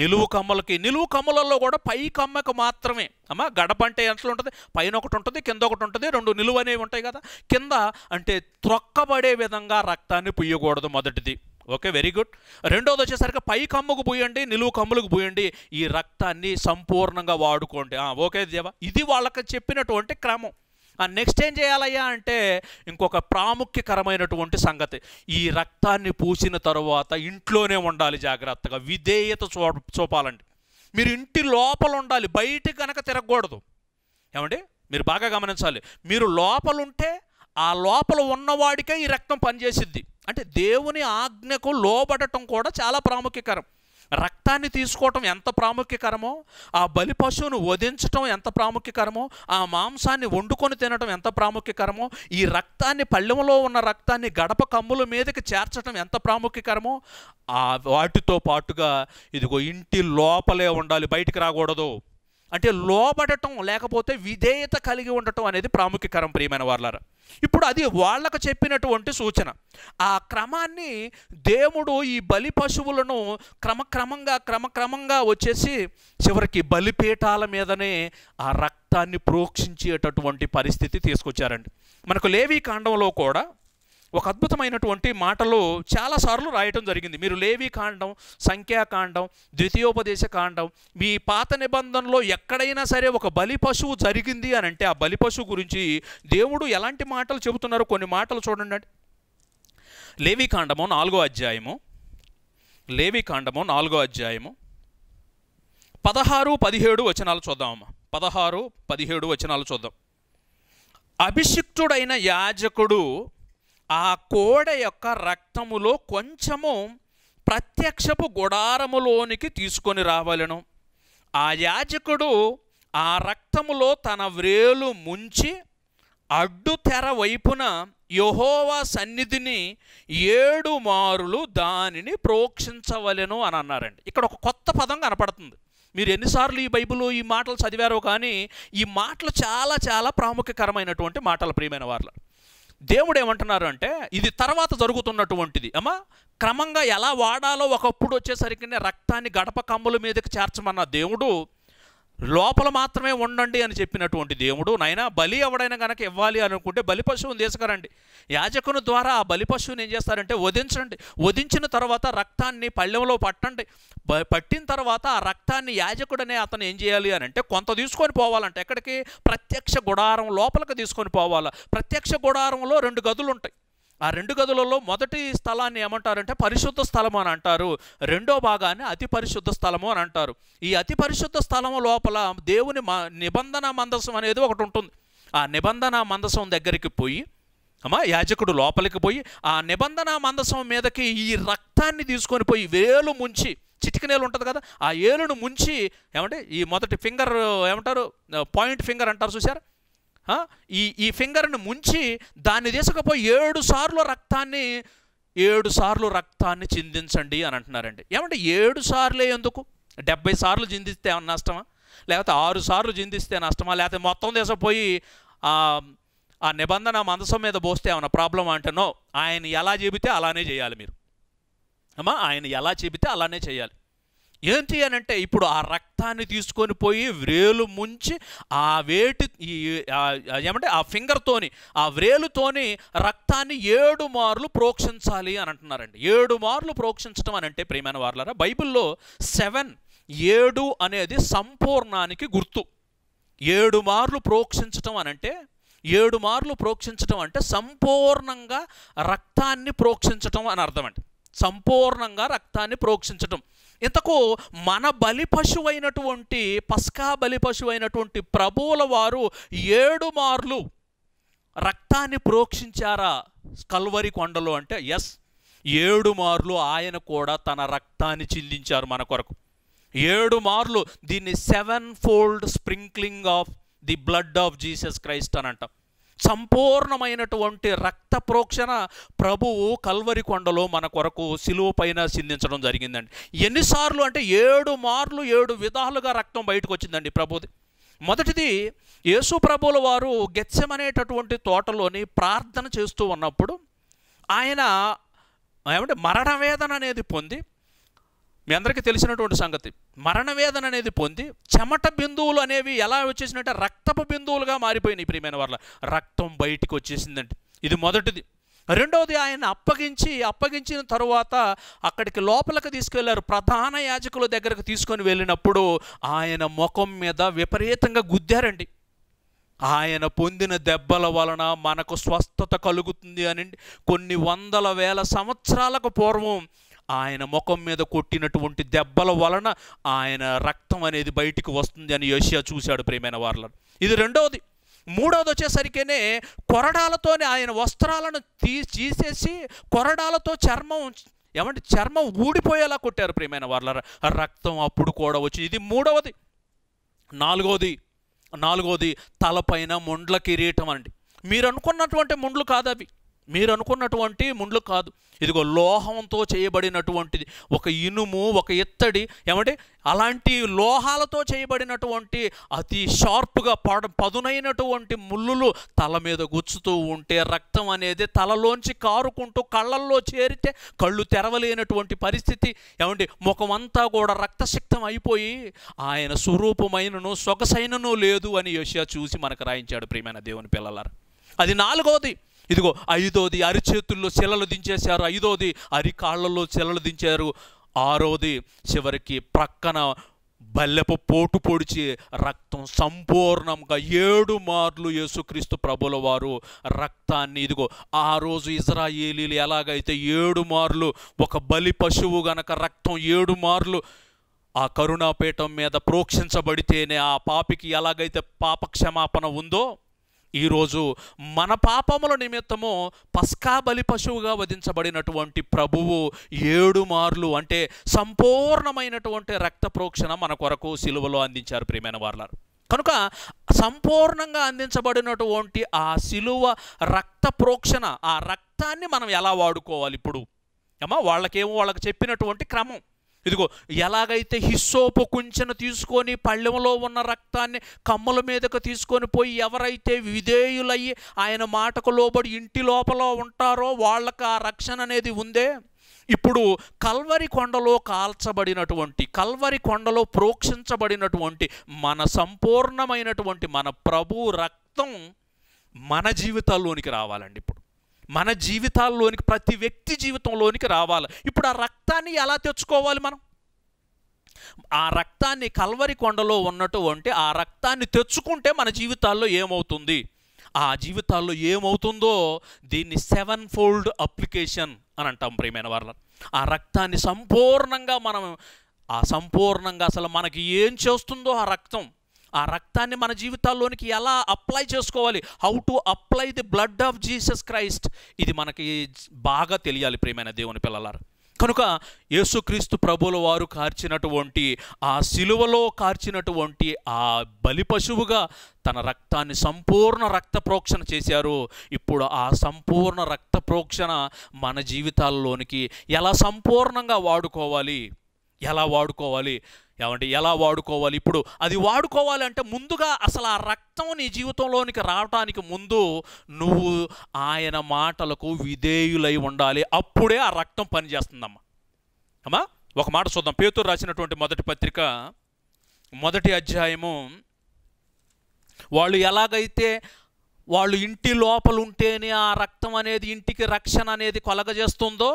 S1: నిలువు కమ్మలకి నిలువు కమ్మలలో కూడా పై కమ్మకు మాత్రమే అమ్మ గడప అంటే ఎంతలు ఉంటుంది పైన ఒకటి ఉంటుంది కింద ఒకటి ఉంటుంది రెండు నిలువు అనేవి ఉంటాయి కదా కింద అంటే త్రొక్కబడే విధంగా రక్తాన్ని పుయ్యకూడదు మొదటిది ఓకే వెరీ గుడ్ రెండోది వచ్చేసరికి పై కమ్ముకు పోయండి నిలువు కమ్ములకు పోయండి ఈ రక్తాన్ని సంపూర్ణంగా వాడుకోండి ఓకే దేవా ఇది వాళ్ళకి చెప్పినటువంటి క్రమం నెక్స్ట్ ఏం చేయాలయ్యా అంటే ఇంకొక ప్రాముఖ్యకరమైనటువంటి సంగతి ఈ రక్తాన్ని పూసిన తరువాత ఇంట్లోనే ఉండాలి జాగ్రత్తగా విధేయత చూ చూపాలండి మీరు ఇంటి లోపల ఉండాలి బయట కనుక తిరగకూడదు ఏమండి మీరు బాగా గమనించాలి మీరు లోపలుంటే ఉంటే ఆ లోపల ఉన్నవాడికే ఈ రక్తం పనిచేసిద్ది అంటే దేవుని ఆజ్ఞకు లోబడటం కూడా చాలా ప్రాముఖ్యకరం రక్తాన్ని తీసుకోవటం ఎంత ప్రాముఖ్యకరమో ఆ బలి పశువును వధించటం ఎంత ప్రాముఖ్యకరమో ఆ మాంసాన్ని వండుకొని తినటం ఎంత ప్రాముఖ్యకరమో ఈ రక్తాన్ని పళ్ళెంలో ఉన్న రక్తాన్ని గడప కమ్ముల మీదకి చేర్చడం ఎంత ప్రాముఖ్యకరమో ఆ వాటితో పాటుగా ఇదిగో ఇంటి లోపలే ఉండాలి బయటికి రాకూడదు అంటే లోబడటం లేకపోతే విధేయత కలిగి ఉండటం అనేది ప్రాముఖ్యకరం ప్రియమైన వాళ్ళారా ఇప్పుడు అది వాళ్ళకు చెప్పినటువంటి సూచన ఆ క్రమాన్ని దేవుడు ఈ బలి పశువులను క్రమక్రమంగా క్రమక్రమంగా వచ్చేసి చివరికి బలిపీఠాల మీదనే ఆ రక్తాన్ని ప్రోక్షించేటటువంటి పరిస్థితి తీసుకొచ్చారండి మనకు లేవి కాండంలో కూడా ఒక అద్భుతమైనటువంటి మాటలు చాలాసార్లు రాయటం జరిగింది మీరు లేవి కాండం సంఖ్యాకాండం ద్వితీయోపదేశ కాండం మీ పాత నిబంధనలో ఎక్కడైనా సరే ఒక బలి పశువు జరిగింది అని అంటే ఆ బలి పశువు గురించి దేవుడు ఎలాంటి మాటలు చెబుతున్నారో కొన్ని మాటలు చూడండి అండి కాండము నాలుగో అధ్యాయము లేవి కాండము నాలుగో అధ్యాయము పదహారు పదిహేడు వచనాలు చూద్దామమ్మా పదహారు పదిహేడు వచనాలు చూద్దాం అభిషిక్తుడైన యాజకుడు ఆ కోడ యొక్క రక్తములో కొంచెము ప్రత్యక్షపు గుడారములోనికి తీసుకొని రావలను ఆ యాజకుడు ఆ రక్తములో తన వ్రేలు ముంచి అడ్డు తెర వైపున యహోవా సన్నిధిని ఏడు మారులు దానిని ప్రోక్షించవలెను అని అన్నారండి ఇక్కడ ఒక కొత్త పదం కనపడుతుంది మీరు ఎన్నిసార్లు ఈ బైబిల్లో ఈ మాటలు చదివారో కానీ ఈ మాటలు చాలా చాలా ప్రాముఖ్యకరమైనటువంటి మాటలు ప్రియమైన వార్లు దేవుడు ఏమంటున్నారు అంటే ఇది తర్వాత జరుగుతున్నటువంటిది అమ్మా క్రమంగా ఎలా వాడాలో ఒకప్పుడు వచ్చేసరికి రక్తాన్ని గడప కమ్ముల మీదకి చేర్చమన్న దేవుడు లోపల మాత్రమే ఉండండి అని చెప్పినటువంటి దేవుడు నైనా బలి ఎవడైనా కనుక ఇవ్వాలి అనుకుంటే బలి పశువుని తీసుకురండి యాజకుని ద్వారా ఆ బలి పశువుని ఏం చేస్తారంటే వధించండి వధించిన తర్వాత రక్తాన్ని పళ్ళెంలో పట్టండి పట్టిన తర్వాత ఆ రక్తాన్ని యాజకుడనే అతను ఏం చేయాలి అని అంటే కొంత తీసుకొని పోవాలంటే ఎక్కడికి ప్రత్యక్ష గుడారం లోపలికి తీసుకొని పోవాలి ప్రత్యక్ష గుడారంలో రెండు గదులు ఉంటాయి ఆ రెండు గదులలో మొదటి స్థలాన్ని ఏమంటారంటే పరిశుద్ధ స్థలం అని అంటారు రెండో భాగాన్ని అతి పరిశుద్ధ స్థలము అని అంటారు ఈ అతి పరిశుద్ధ స్థలము లోపల దేవుని నిబంధన మందసం అనేది ఒకటి ఉంటుంది ఆ నిబంధన మందసం దగ్గరికి పోయి అమ్మా యాజకుడు లోపలికి పోయి ఆ నిబంధన మందసం మీదకి ఈ రక్తాన్ని తీసుకొని పోయి వేలు ముంచి నేలు ఉంటుంది కదా ఆ ఏలును ముంచి ఏమంటే ఈ మొదటి ఫింగర్ ఏమంటారు పాయింట్ ఫింగర్ అంటారు చూసారు ఈ ఈ ఫింగర్ని ముంచి దాన్ని తీసుకపోయి ఏడు సార్లు రక్తాన్ని ఏడు సార్లు రక్తాన్ని చిందించండి అని అంటున్నారండి ఏమంటే ఏడు సార్లే ఎందుకు డెబ్బై సార్లు చిందిస్తే నష్టమా లేకపోతే ఆరు సార్లు చిందిస్తే నష్టమా లేకపోతే మొత్తం తీసుకుపోయి ఆ నిబంధన మనసం మీద పోస్తే ఏమన్నా ప్రాబ్లం అంటేనో ఆయన ఎలా చెబితే అలానే చేయాలి మీరు అమ్మా ఆయన ఎలా చెబితే అలానే చేయాలి ఏంటి అని అంటే ఇప్పుడు ఆ రక్తాన్ని తీసుకొని పోయి వ్రేలు ముంచి ఆ వేటి ఏమంటే ఆ ఫింగర్తోని ఆ వ్రేలుతోని రక్తాన్ని ఏడు మార్లు ప్రోక్షించాలి అని అంటున్నారండి ఏడు మార్లు ప్రోక్షించడం అని అంటే ప్రియమైన వార్లరా బైబిల్లో సెవెన్ ఏడు అనేది సంపూర్ణానికి గుర్తు ఏడు మార్లు ప్రోక్షించటం అనంటే ఏడు మార్లు ప్రోక్షించటం అంటే సంపూర్ణంగా రక్తాన్ని ప్రోక్షించటం అని అర్థం అండి సంపూర్ణంగా రక్తాన్ని ప్రోక్షించటం ఇంతకు మన బలి పశువైనటువంటి పస్కా బలి పశువైనటువంటి ప్రభువుల వారు ఏడు మార్లు రక్తాన్ని ప్రోక్షించారా కల్వరి కొండలో అంటే ఎస్ ఏడు మార్లు ఆయన కూడా తన రక్తాన్ని చిల్లించారు మన కొరకు ఏడు మార్లు దీన్ని seven fold sprinkling of the blood of Jesus Christ అని అంటాం సంపూర్ణమైనటువంటి రక్త ప్రోక్షణ ప్రభువు కల్వరి కొండలో మన కొరకు సిలువ పైన సిందించడం జరిగిందండి ఎన్నిసార్లు అంటే ఏడు మార్లు ఏడు విధాలుగా రక్తం బయటకు వచ్చిందండి ప్రభుది మొదటిది యేసు ప్రభుల వారు గెచ్చమనేటటువంటి తోటలోని ప్రార్థన చేస్తూ ఉన్నప్పుడు ఆయన ఏమంటే మరణ వేదన అనేది పొంది మీ అందరికీ తెలిసినటువంటి సంగతి మరణవేదన అనేది పొంది చెమట బిందువులు అనేవి ఎలా వచ్చేసినట్టే రక్తపు బిందువులుగా మారిపోయినాయి ప్రియమైన వాళ్ళ రక్తం బయటికి వచ్చేసిందండి ఇది మొదటిది రెండవది ఆయన అప్పగించి అప్పగించిన తరువాత అక్కడికి లోపలికి తీసుకెళ్లారు ప్రధాన యాజకుల దగ్గరకు తీసుకొని వెళ్ళినప్పుడు ఆయన ముఖం మీద విపరీతంగా గుద్దారండి ఆయన పొందిన దెబ్బల వలన మనకు స్వస్థత కలుగుతుంది అని కొన్ని వందల వేల సంవత్సరాలకు పూర్వం ఆయన ముఖం మీద కొట్టినటువంటి దెబ్బల వలన ఆయన రక్తం అనేది బయటికి వస్తుంది అని యోషియా చూశాడు ప్రేమైన వార్లను ఇది రెండవది మూడవది వచ్చేసరికినే కొరడాలతోనే ఆయన వస్త్రాలను తీ తీసేసి కొరడాలతో చర్మం ఏమంటే చర్మం ఊడిపోయేలా కొట్టారు ప్రేమైన వాళ్ళ రక్తం అప్పుడు కూడా వచ్చింది ఇది మూడవది నాలుగోది నాలుగోది తలపైన ముండ్ల కిరీటం అండి మీరు అనుకున్నటువంటి ముండ్లు కాదు అవి మీరు అనుకున్నటువంటి ముండ్లు కాదు ఇదిగో లోహంతో చేయబడినటువంటిది ఒక ఇనుము ఒక ఎత్తడి ఏమంటే అలాంటి లోహాలతో చేయబడినటువంటి అతి షార్ప్గా పడ పదునైనటువంటి ముళ్ళులు తల మీద గుచ్చుతూ ఉంటే రక్తం అనేది తలలోంచి కారుకుంటూ కళ్ళల్లో చేరితే కళ్ళు తెరవలేనటువంటి పరిస్థితి ఏమండి ముఖం అంతా కూడా రక్తశక్తం అయిపోయి ఆయన స్వరూపమైనను సొగసైనను లేదు అని యోషియా చూసి మనకు రాయించాడు ప్రియమైన దేవుని పిల్లలారు అది నాలుగవది ఇదిగో ఐదోది అరిచేతుల్లో శిలలు దించేశారు ఐదోది అరికాళ్ళలో శిలలు దించారు ఆరోది చివరికి ప్రక్కన బల్లెపు పోటు పొడిచి రక్తం సంపూర్ణంగా ఏడు మార్లు యేసుక్రీస్తు ప్రభుల వారు రక్తాన్ని ఇదిగో ఆ రోజు ఇజ్రాయేలీలు ఎలాగైతే ఏడు మార్లు ఒక బలి పశువు గనక రక్తం ఏడు మార్లు ఆ కరుణాపీఠం మీద ప్రోక్షించబడితేనే ఆ పాపికి ఎలాగైతే పాప క్షమాపణ ఉందో ఈరోజు మన పాపముల నిమిత్తము పస్కా బలి పశువుగా వధించబడినటువంటి ప్రభువు ఏడు మార్లు అంటే సంపూర్ణమైనటువంటి రక్త ప్రోక్షణ మన కొరకు సిలువలో అందించారు ప్రియమైన వార్లారు కనుక సంపూర్ణంగా అందించబడినటువంటి ఆ సిలువ రక్త ప్రోక్షణ ఆ రక్తాన్ని మనం ఎలా వాడుకోవాలి ఇప్పుడు అమ్మా వాళ్ళకేమో వాళ్ళకి చెప్పినటువంటి క్రమం ఇదిగో ఎలాగైతే హిస్సోపు కుంచెను తీసుకొని పళ్ళెంలో ఉన్న రక్తాన్ని కమ్మల మీదకు తీసుకొని పోయి ఎవరైతే విధేయులయ్యి ఆయన మాటకు లోబడి ఇంటి లోపల ఉంటారో వాళ్ళకి ఆ రక్షణ అనేది ఉందే ఇప్పుడు కల్వరి కొండలో కాల్చబడినటువంటి కల్వరి కొండలో ప్రోక్షించబడినటువంటి మన సంపూర్ణమైనటువంటి మన ప్రభు రక్తం మన జీవితాల్లోనికి రావాలండి మన జీవితాల్లోనికి ప్రతి వ్యక్తి జీవితంలోనికి రావాలి ఇప్పుడు ఆ రక్తాన్ని ఎలా తెచ్చుకోవాలి మనం ఆ రక్తాన్ని కల్వరి కొండలో ఉన్నటువంటి ఆ రక్తాన్ని తెచ్చుకుంటే మన జీవితాల్లో ఏమవుతుంది ఆ జీవితాల్లో ఏమవుతుందో దీన్ని సెవెన్ ఫోల్డ్ అప్లికేషన్ అని అంటాం ప్రియమైన వాళ్ళ ఆ రక్తాన్ని సంపూర్ణంగా మనం ఆ సంపూర్ణంగా అసలు మనకి ఏం చేస్తుందో ఆ రక్తం ఆ రక్తాన్ని మన జీవితాల్లోనికి ఎలా అప్లై చేసుకోవాలి how to apply the blood of Jesus Christ ఇది మనకి బాగా తెలియాలి ప్రియమైన దేవుని పిల్లలారు కనుక యేసుక్రీస్తు ప్రభుల వారు కార్చినటువంటి ఆ శిలువలో కార్చినటువంటి ఆ బలి పశువుగా తన రక్తాన్ని సంపూర్ణ రక్త ప్రోక్షణ చేశారు ఇప్పుడు ఆ సంపూర్ణ రక్త ప్రోక్షణ మన జీవితాల్లోనికి ఎలా సంపూర్ణంగా వాడుకోవాలి ఎలా వాడుకోవాలి ఏమంటే ఎలా వాడుకోవాలి ఇప్పుడు అది వాడుకోవాలంటే ముందుగా అసలు ఆ రక్తం నీ జీవితంలోనికి రావడానికి ముందు నువ్వు ఆయన మాటలకు విధేయులై ఉండాలి అప్పుడే ఆ రక్తం పనిచేస్తుందమ్మా అమ్మా ఒక మాట చూద్దాం పేతురు రాసినటువంటి మొదటి పత్రిక మొదటి అధ్యాయము వాళ్ళు ఎలాగైతే వాళ్ళు ఇంటి లోపలుంటేనే ఉంటేనే ఆ రక్తం అనేది ఇంటికి రక్షణ అనేది కొలగజేస్తుందో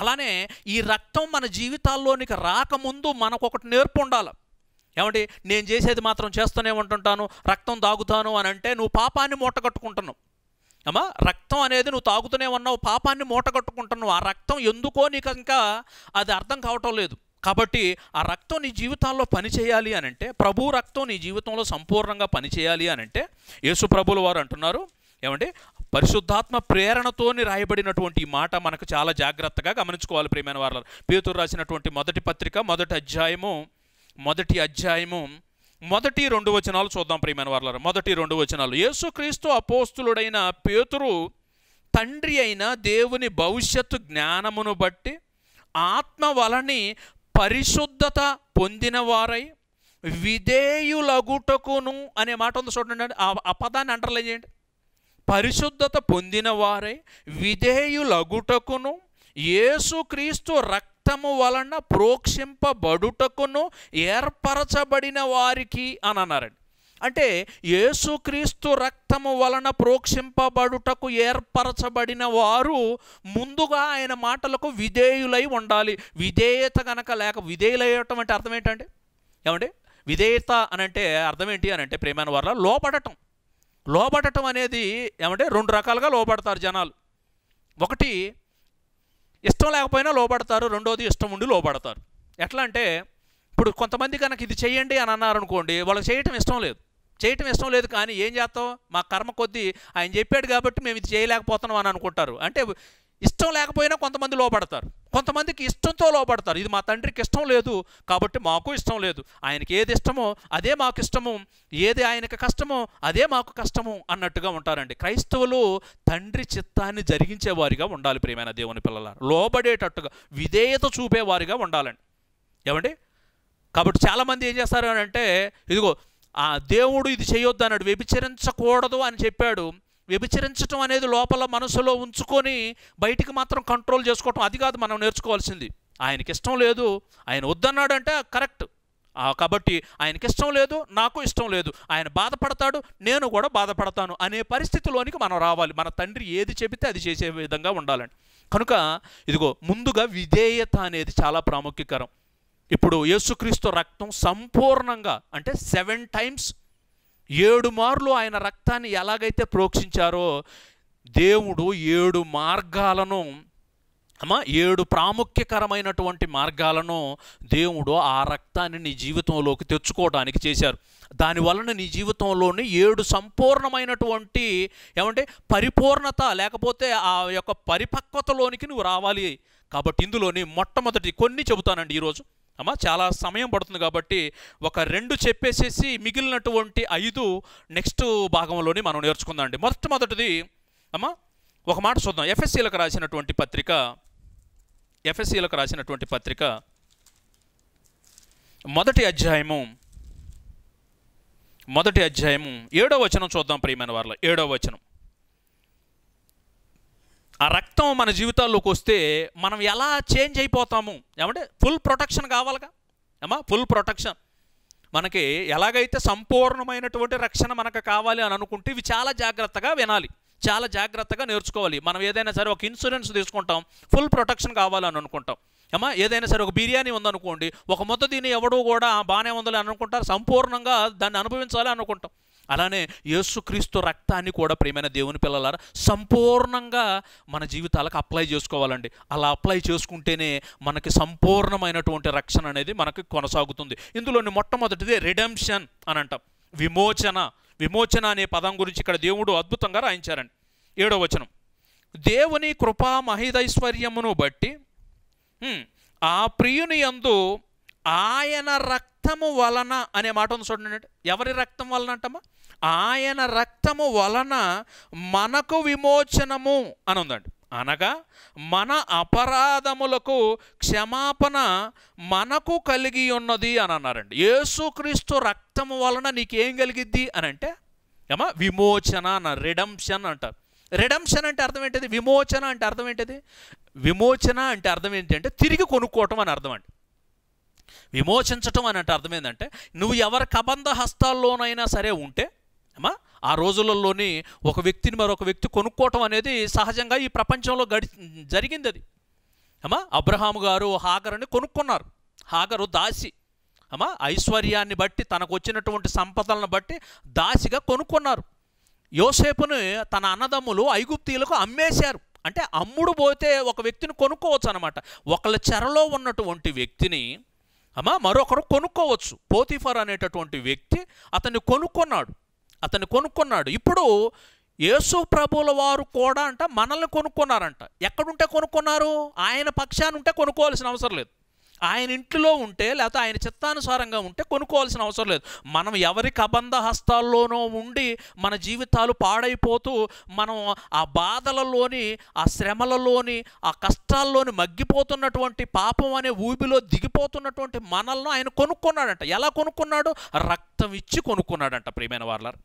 S1: అలానే ఈ రక్తం మన జీవితాల్లోనికి రాకముందు మనకు ఒకటి నేర్పు ఉండాలి ఏమంటే నేను చేసేది మాత్రం చేస్తూనే ఉంటుంటాను రక్తం తాగుతాను అని అంటే నువ్వు పాపాన్ని మూటగట్టుకుంటున్నావు అమ్మా రక్తం అనేది నువ్వు తాగుతూనే ఉన్నావు పాపాన్ని మూటగట్టుకుంటున్నావు ఆ రక్తం ఎందుకో నీకు ఇంకా అది అర్థం కావటం లేదు కాబట్టి ఆ రక్తం నీ జీవితాల్లో పనిచేయాలి అని అంటే ప్రభు రక్తం నీ జీవితంలో సంపూర్ణంగా పనిచేయాలి అని అంటే యేసు ప్రభులు వారు అంటున్నారు ఏమంటే పరిశుద్ధాత్మ ప్రేరణతోని రాయబడినటువంటి ఈ మాట మనకు చాలా జాగ్రత్తగా గమనించుకోవాలి ప్రియమైన వారు పేతురు రాసినటువంటి మొదటి పత్రిక మొదటి అధ్యాయము మొదటి అధ్యాయము మొదటి రెండు వచనాలు చూద్దాం ప్రియమైన వారు మొదటి రెండు వచనాలు యేసుక్రీస్తు అపోస్తులుడైన పేతురు తండ్రి అయిన దేవుని భవిష్యత్తు జ్ఞానమును బట్టి ఆత్మ వలని పరిశుద్ధత పొందినవారై విధేయులగుటకును అనే మాట ఉంది చూడండి ఆ పదాన్ని అండర్లైన్ చేయండి పరిశుద్ధత పొందినవారే విధేయులగుటకును యేసుక్రీస్తు రక్తము వలన ప్రోక్షింపబడుటకును ఏర్పరచబడిన వారికి అని అన్నారండి అంటే యేసుక్రీస్తు రక్తము వలన ప్రోక్షింపబడుటకు ఏర్పరచబడిన వారు ముందుగా ఆయన మాటలకు విధేయులై ఉండాలి విధేయత గనక లేక విధేయులయ్యటం అంటే అర్థం ఏంటంటే ఏమండి విధేయత అనంటే అర్థం ఏంటి అనంటే ప్రేమైన వారిలో లోపడటం లోబడటం అనేది ఏమంటే రెండు రకాలుగా లోబడతారు జనాలు ఒకటి ఇష్టం లేకపోయినా లోబడతారు రెండోది ఇష్టం ఉండి లోబడతారు ఎట్లా అంటే ఇప్పుడు కొంతమంది కనుక ఇది చేయండి అని అన్నారనుకోండి వాళ్ళకి చేయటం ఇష్టం లేదు చేయటం ఇష్టం లేదు కానీ ఏం చేస్తాం మా కర్మ కొద్దీ ఆయన చెప్పాడు కాబట్టి మేము ఇది చేయలేకపోతున్నాం అని అనుకుంటారు అంటే ఇష్టం లేకపోయినా కొంతమంది లోపడతారు కొంతమందికి ఇష్టంతో లోబడతారు ఇది మా తండ్రికి ఇష్టం లేదు కాబట్టి మాకు ఇష్టం లేదు ఆయనకి ఏది ఇష్టమో అదే మాకు ఇష్టము ఏది ఆయనకి కష్టమో అదే మాకు కష్టము అన్నట్టుగా ఉంటారండి క్రైస్తవులు తండ్రి చిత్తాన్ని జరిగించేవారిగా ఉండాలి ప్రియమైన దేవుని పిల్లల లోబడేటట్టుగా విధేయత చూపేవారిగా ఉండాలండి ఏమండి కాబట్టి చాలామంది ఏం చేస్తారు అంటే ఇదిగో ఆ దేవుడు ఇది చేయొద్దు అన్నాడు వ్యభిచరించకూడదు అని చెప్పాడు వ్యభిచరించడం అనేది లోపల మనసులో ఉంచుకొని బయటికి మాత్రం కంట్రోల్ చేసుకోవటం అది కాదు మనం నేర్చుకోవాల్సింది ఆయనకి ఇష్టం లేదు ఆయన వద్దన్నాడంటే కరెక్ట్ కాబట్టి ఆయనకి ఇష్టం లేదు నాకు ఇష్టం లేదు ఆయన బాధపడతాడు నేను కూడా బాధపడతాను అనే పరిస్థితిలోనికి మనం రావాలి మన తండ్రి ఏది చెబితే అది చేసే విధంగా ఉండాలండి కనుక ఇదిగో ముందుగా విధేయత అనేది చాలా ప్రాముఖ్యకరం ఇప్పుడు యేసుక్రీస్తు రక్తం సంపూర్ణంగా అంటే సెవెన్ టైమ్స్ ఏడు మార్లు ఆయన రక్తాన్ని ఎలాగైతే ప్రోక్షించారో దేవుడు ఏడు మార్గాలను అమ్మా ఏడు ప్రాముఖ్యకరమైనటువంటి మార్గాలను దేవుడు ఆ రక్తాన్ని నీ జీవితంలోకి తెచ్చుకోవడానికి చేశారు దానివలన నీ జీవితంలోని ఏడు సంపూర్ణమైనటువంటి ఏమంటే పరిపూర్ణత లేకపోతే ఆ యొక్క పరిపక్వతలోనికి నువ్వు రావాలి కాబట్టి ఇందులోని మొట్టమొదటి కొన్ని చెబుతానండి ఈరోజు అమ్మా చాలా సమయం పడుతుంది కాబట్టి ఒక రెండు చెప్పేసేసి మిగిలినటువంటి ఐదు నెక్స్ట్ భాగంలోని మనం నేర్చుకుందాం అండి మొట్టమొదటిది అమ్మా ఒక మాట చూద్దాం ఎఫ్ఎస్సీలకు రాసినటువంటి పత్రిక ఎఫ్ఎస్సీలకు రాసినటువంటి పత్రిక మొదటి అధ్యాయము మొదటి అధ్యాయము ఏడో వచనం చూద్దాం ప్రియమైన వారిలో ఏడవ వచనం ఆ రక్తం మన జీవితాల్లోకి వస్తే మనం ఎలా చేంజ్ అయిపోతాము ఏమంటే ఫుల్ ప్రొటెక్షన్ కావాలిగా ఏమా ఫుల్ ప్రొటెక్షన్ మనకి ఎలాగైతే సంపూర్ణమైనటువంటి రక్షణ మనకు కావాలి అని అనుకుంటే ఇవి చాలా జాగ్రత్తగా వినాలి చాలా జాగ్రత్తగా నేర్చుకోవాలి మనం ఏదైనా సరే ఒక ఇన్సూరెన్స్ తీసుకుంటాం ఫుల్ ప్రొటెక్షన్ కావాలని అనుకుంటాం ఏమా ఏదైనా సరే ఒక బిర్యానీ ఉందనుకోండి ఒక మొత్తం దీన్ని ఎవడూ కూడా బాగానే ఉందని అనుకుంటారు సంపూర్ణంగా దాన్ని అనుభవించాలి అనుకుంటాం అలానే యేసుక్రీస్తు రక్తాన్ని కూడా ప్రేమైన దేవుని పిల్లలారా సంపూర్ణంగా మన జీవితాలకు అప్లై చేసుకోవాలండి అలా అప్లై చేసుకుంటేనే మనకి సంపూర్ణమైనటువంటి రక్షణ అనేది మనకి కొనసాగుతుంది ఇందులోని మొట్టమొదటిదే రిడెంప్షన్ అని అంటాం విమోచన విమోచన అనే పదం గురించి ఇక్కడ దేవుడు అద్భుతంగా రాయించారండి ఏడో వచనం దేవుని కృపా మహిదైశ్వర్యమును బట్టి ఆ ప్రియుని యందు ఆయన రక్త రక్తము వలన అనే మాట ఉంది చూడండి ఎవరి రక్తం వలన అంటమ్మా ఆయన రక్తము వలన మనకు విమోచనము అని ఉందండి అనగా మన అపరాధములకు క్షమాపణ మనకు కలిగి ఉన్నది అని అన్నారండి యేసుక్రీస్తు రక్తము వలన నీకేం కలిగిద్ది అని అంటే ఏమా విమోచన అన్న రిడమ్షన్ అంటారు రిడమ్షన్ అంటే అర్థం ఏంటిది విమోచన అంటే అర్థం ఏంటిది విమోచన అంటే అర్థం ఏంటంటే తిరిగి కొనుక్కోవటం అని అర్థం అండి విమోచించటం అని అంటే అర్థమైందంటే నువ్వు ఎవరి కబంధ హస్తాల్లోనైనా సరే ఉంటే అమ్మా ఆ రోజులలోని ఒక వ్యక్తిని మరొక వ్యక్తి కొనుక్కోవటం అనేది సహజంగా ఈ ప్రపంచంలో గడి జరిగింది అది అమ్మా అబ్రహాము గారు హాగర్ని కొనుక్కున్నారు హాగరు దాసి అమ్మా ఐశ్వర్యాన్ని బట్టి తనకు వచ్చినటువంటి సంపదలను బట్టి దాసిగా కొనుక్కున్నారు యోసేపుని తన అన్నదమ్ములు ఐగుప్తీయులకు అమ్మేశారు అంటే అమ్ముడు పోతే ఒక వ్యక్తిని కొనుక్కోవచ్చు అనమాట ఒకళ్ళ చెరలో ఉన్నటువంటి వ్యక్తిని అమ్మా మరొకరు కొనుక్కోవచ్చు పోతిఫర్ అనేటటువంటి వ్యక్తి అతన్ని కొనుక్కున్నాడు అతన్ని కొనుక్కున్నాడు ఇప్పుడు యేసు ప్రభుల వారు కూడా అంట మనల్ని కొనుక్కున్నారంట ఎక్కడుంటే కొనుక్కున్నారు ఆయన పక్షాన్ని ఉంటే కొనుక్కోవాల్సిన అవసరం లేదు ఆయన ఇంట్లో ఉంటే లేకపోతే ఆయన చిత్తానుసారంగా ఉంటే కొనుక్కోవాల్సిన అవసరం లేదు మనం ఎవరి కబంధ హస్తాల్లోనో ఉండి మన జీవితాలు పాడైపోతూ మనం ఆ బాధలలోని ఆ శ్రమలలోని ఆ కష్టాల్లోని మగ్గిపోతున్నటువంటి పాపం అనే ఊబిలో దిగిపోతున్నటువంటి మనల్ని ఆయన కొనుక్కున్నాడంట ఎలా కొనుక్కున్నాడు రక్తం ఇచ్చి కొనుక్కున్నాడంట ప్రియమైన వాళ్ళారు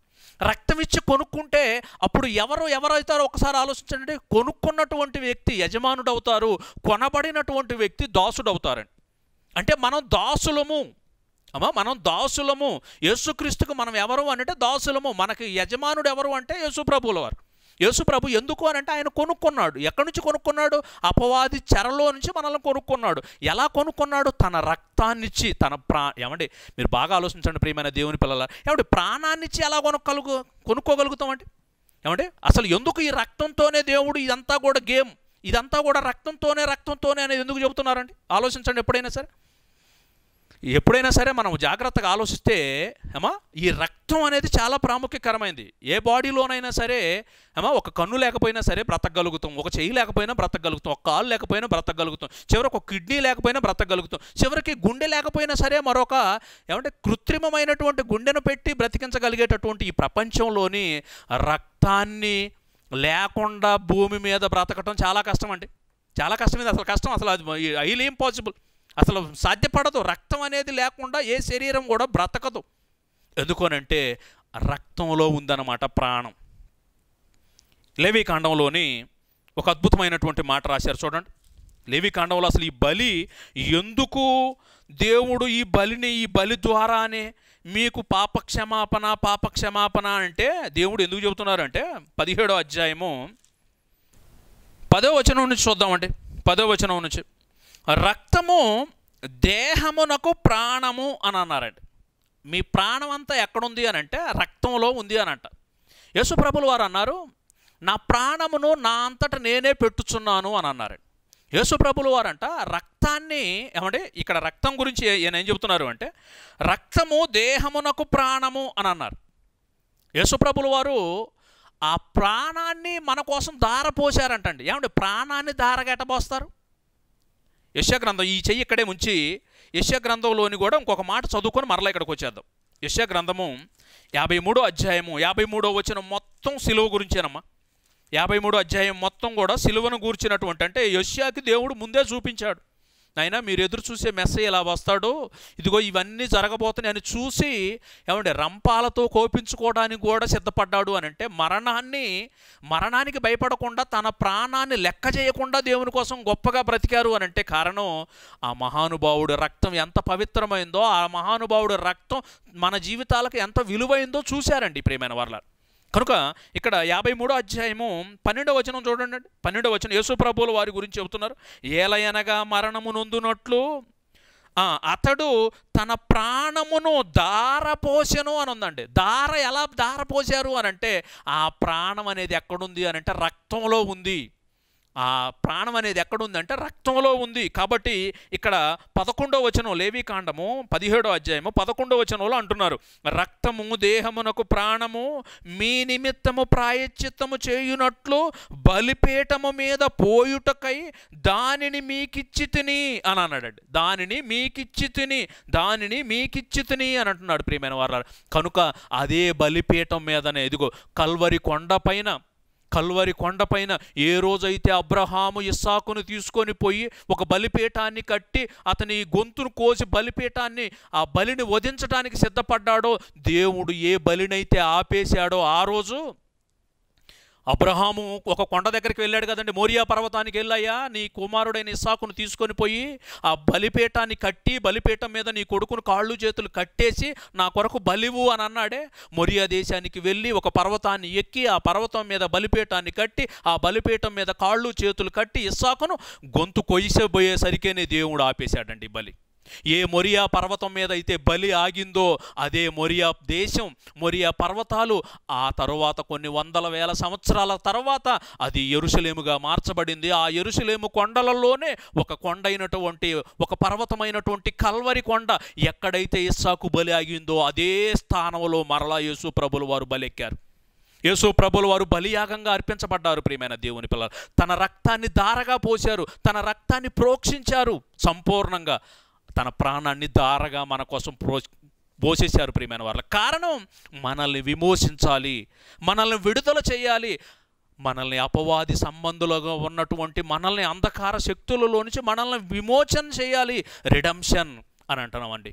S1: రక్తం ఇచ్చి కొనుక్కుంటే అప్పుడు ఎవరు ఎవరైతారో ఒకసారి ఆలోచించండి కొనుక్కున్నటువంటి వ్యక్తి యజమానుడు అవుతారు కొనబడినటువంటి వ్యక్తి దాసుడవుతారండి అంటే మనం దాసులము అమ్మా మనం దాసులము యేసుక్రీస్తుకు మనం ఎవరు అంటే దాసులము మనకి యజమానుడు ఎవరు అంటే యేసుప్రభుల వారు యేసుప్రభు ఎందుకు అని అంటే ఆయన కొనుక్కున్నాడు ఎక్కడి నుంచి కొనుక్కున్నాడు అపవాది చెరలో నుంచి మనల్ని కొనుక్కున్నాడు ఎలా కొనుక్కున్నాడు తన రక్తాన్నిచ్చి తన ప్రా ఏమండి మీరు బాగా ఆలోచించండి ప్రియమైన దేవుని పిల్లల ఏమండి ప్రాణాన్నిచ్చి ఎలా కొనుక్కలుగు కొనుక్కోగలుగుతామండి ఏమండి అసలు ఎందుకు ఈ రక్తంతోనే దేవుడు ఇదంతా కూడా గేమ్ ఇదంతా కూడా రక్తంతోనే రక్తంతోనే అనేది ఎందుకు చెబుతున్నారండి ఆలోచించండి ఎప్పుడైనా సరే ఎప్పుడైనా సరే మనం జాగ్రత్తగా ఆలోచిస్తే ఏమా ఈ రక్తం అనేది చాలా ప్రాముఖ్యకరమైనది ఏ బాడీలోనైనా సరే ఏమా ఒక కన్ను లేకపోయినా సరే బ్రతకగలుగుతాం ఒక చెయ్యి లేకపోయినా బ్రతకగలుగుతాం ఒక కాలు లేకపోయినా బ్రతకగలుగుతాం చివరికి ఒక కిడ్నీ లేకపోయినా బ్రతకగలుగుతాం చివరికి గుండె లేకపోయినా సరే మరొక ఏమంటే కృత్రిమమైనటువంటి గుండెను పెట్టి బ్రతికించగలిగేటటువంటి ఈ ప్రపంచంలోని రక్తాన్ని లేకుండా భూమి మీద బ్రతకటం చాలా కష్టం అండి చాలా కష్టమైంది అసలు కష్టం అసలు అది ఐలీ ఇంపాసిబుల్ అసలు సాధ్యపడదు రక్తం అనేది లేకుండా ఏ శరీరం కూడా బ్రతకదు ఎందుకనంటే రక్తంలో ఉందన్నమాట ప్రాణం లేవి కాండంలోని ఒక అద్భుతమైనటువంటి మాట రాశారు చూడండి లేవి కాండంలో అసలు ఈ బలి ఎందుకు దేవుడు ఈ బలిని ఈ బలి ద్వారానే మీకు పాపక్షమాపణ పాపక్షమాపణ అంటే దేవుడు ఎందుకు చెబుతున్నారంటే పదిహేడో అధ్యాయము పదో వచనం నుంచి చూద్దామండి పదో వచనం నుంచి రక్తము దేహమునకు ప్రాణము అని అన్నారండి మీ ప్రాణం అంతా ఎక్కడుంది అని అంటే రక్తంలో ఉంది అని అంట యశుప్రభులు వారు అన్నారు నా ప్రాణమును నా అంతట నేనే పెట్టుచున్నాను అని అన్నారండి యేసుప్రభులు వారంట రక్తాన్ని ఏమంటే ఇక్కడ రక్తం గురించి ఏం చెబుతున్నారు అంటే రక్తము దేహమునకు ప్రాణము అని అన్నారు యేసుప్రభులు వారు ఆ ప్రాణాన్ని మన కోసం ధారపోసారంటండి ఏమంటే ప్రాణాన్ని ధారగెట్టబోస్తారు యశగ్రంథం ఈ చెయ్యి ఇక్కడే ఉంచి యశగ్రంథంలోని కూడా ఇంకొక మాట చదువుకొని మరలా ఇక్కడికి వచ్చేద్దాం యశగ్రంథము యాభై మూడో అధ్యాయము యాభై మూడో వచ్చిన మొత్తం సిలువ గురించేనమ్మా యాభై మూడో అధ్యాయం మొత్తం కూడా సిలువను గూర్చినటువంటి అంటే యశ్యాకి దేవుడు ముందే చూపించాడు నాయన మీరు ఎదురు చూసే మెస్స ఇలా వస్తాడు ఇదిగో ఇవన్నీ జరగబోతున్నాయి అని చూసి ఏమంటే రంపాలతో కోపించుకోవడానికి కూడా సిద్ధపడ్డాడు అని అంటే మరణాన్ని మరణానికి భయపడకుండా తన ప్రాణాన్ని లెక్క చేయకుండా దేవుని కోసం గొప్పగా బ్రతికారు అని అంటే కారణం ఆ మహానుభావుడు రక్తం ఎంత పవిత్రమైందో ఆ మహానుభావుడు రక్తం మన జీవితాలకు ఎంత విలువైందో చూశారండి ప్రేమైన వర్లారు కనుక ఇక్కడ యాభై మూడో అధ్యాయము పన్నెండవ వచనం చూడండి పన్నెండవ వచనం యేసు ప్రభువుల వారి గురించి చెబుతున్నారు ఏలయనగా మరణము నొందునట్లు అతడు తన ప్రాణమును దారపోసెను అని ఉందండి దార ఎలా దారపోసారు అని అంటే ఆ ప్రాణం అనేది ఎక్కడుంది అని అంటే రక్తంలో ఉంది ఆ ప్రాణం అనేది ఎక్కడుందంటే రక్తంలో ఉంది కాబట్టి ఇక్కడ పదకొండో వచనం కాండము పదిహేడో అధ్యాయము పదకొండో వచనంలో అంటున్నారు రక్తము దేహమునకు ప్రాణము మీ నిమిత్తము ప్రాయశ్చిత్తము చేయునట్లు బలిపీఠము మీద పోయుటకై దానిని మీకిచ్చి తిని అని అన్నాడండి దానిని మీకిచ్చి తిని దానిని మీకిచ్చి తిని అని అంటున్నాడు ప్రియమైన వారు కనుక అదే బలిపీఠం మీదనే ఇదిగో కల్వరి కొండ పైన కల్వరి కొండపైన ఏ రోజైతే అబ్రహాము ఇస్సాకును తీసుకొని పోయి ఒక బలిపీఠాన్ని కట్టి అతని గొంతును కోసి బలిపీఠాన్ని ఆ బలిని వధించడానికి సిద్ధపడ్డాడో దేవుడు ఏ బలినైతే ఆపేశాడో ఆ రోజు అబ్రహాము ఒక కొండ దగ్గరికి వెళ్ళాడు కదండి మోరియా పర్వతానికి వెళ్ళాయా నీ కుమారుడైన ఇసాకును తీసుకొని పోయి ఆ బలిపీఠాన్ని కట్టి బలిపీఠం మీద నీ కొడుకును కాళ్ళు చేతులు కట్టేసి నా కొరకు బలివు అని అన్నాడే మొరియా దేశానికి వెళ్ళి ఒక పర్వతాన్ని ఎక్కి ఆ పర్వతం మీద బలిపీఠాన్ని కట్టి ఆ బలిపీఠం మీద కాళ్ళు చేతులు కట్టి ఇస్సాకును గొంతు కొయ్యబోయేసరికేనే దేవుడు ఆపేశాడండి బలి ఏ మొరియా పర్వతం మీద అయితే బలి ఆగిందో అదే మొరియా దేశం మొరియా పర్వతాలు ఆ తరువాత కొన్ని వందల వేల సంవత్సరాల తర్వాత అది ఎరుసలేముగా మార్చబడింది ఆ ఎరుసలేము కొండలలోనే ఒక కొండ అయినటువంటి ఒక పర్వతమైనటువంటి కల్వరి కొండ ఎక్కడైతే ఇస్సాకు బలి ఆగిందో అదే స్థానంలో మరలా యేసు ప్రభులు వారు బలెక్కారు యేసు ప్రభులు వారు బలియాగంగా అర్పించబడ్డారు ప్రియమైన దేవుని పిల్లలు తన రక్తాన్ని దారగా పోశారు తన రక్తాన్ని ప్రోక్షించారు సంపూర్ణంగా తన ప్రాణాన్ని దారగా మన కోసం ప్రో పోసేశారు ప్రియమైన వాళ్ళ కారణం మనల్ని విమోచించాలి మనల్ని విడుదల చేయాలి మనల్ని అపవాది సంబంధులుగా ఉన్నటువంటి మనల్ని అంధకార శక్తులలో నుంచి మనల్ని విమోచన చేయాలి రిడమ్షన్ అని అంటున్నామండి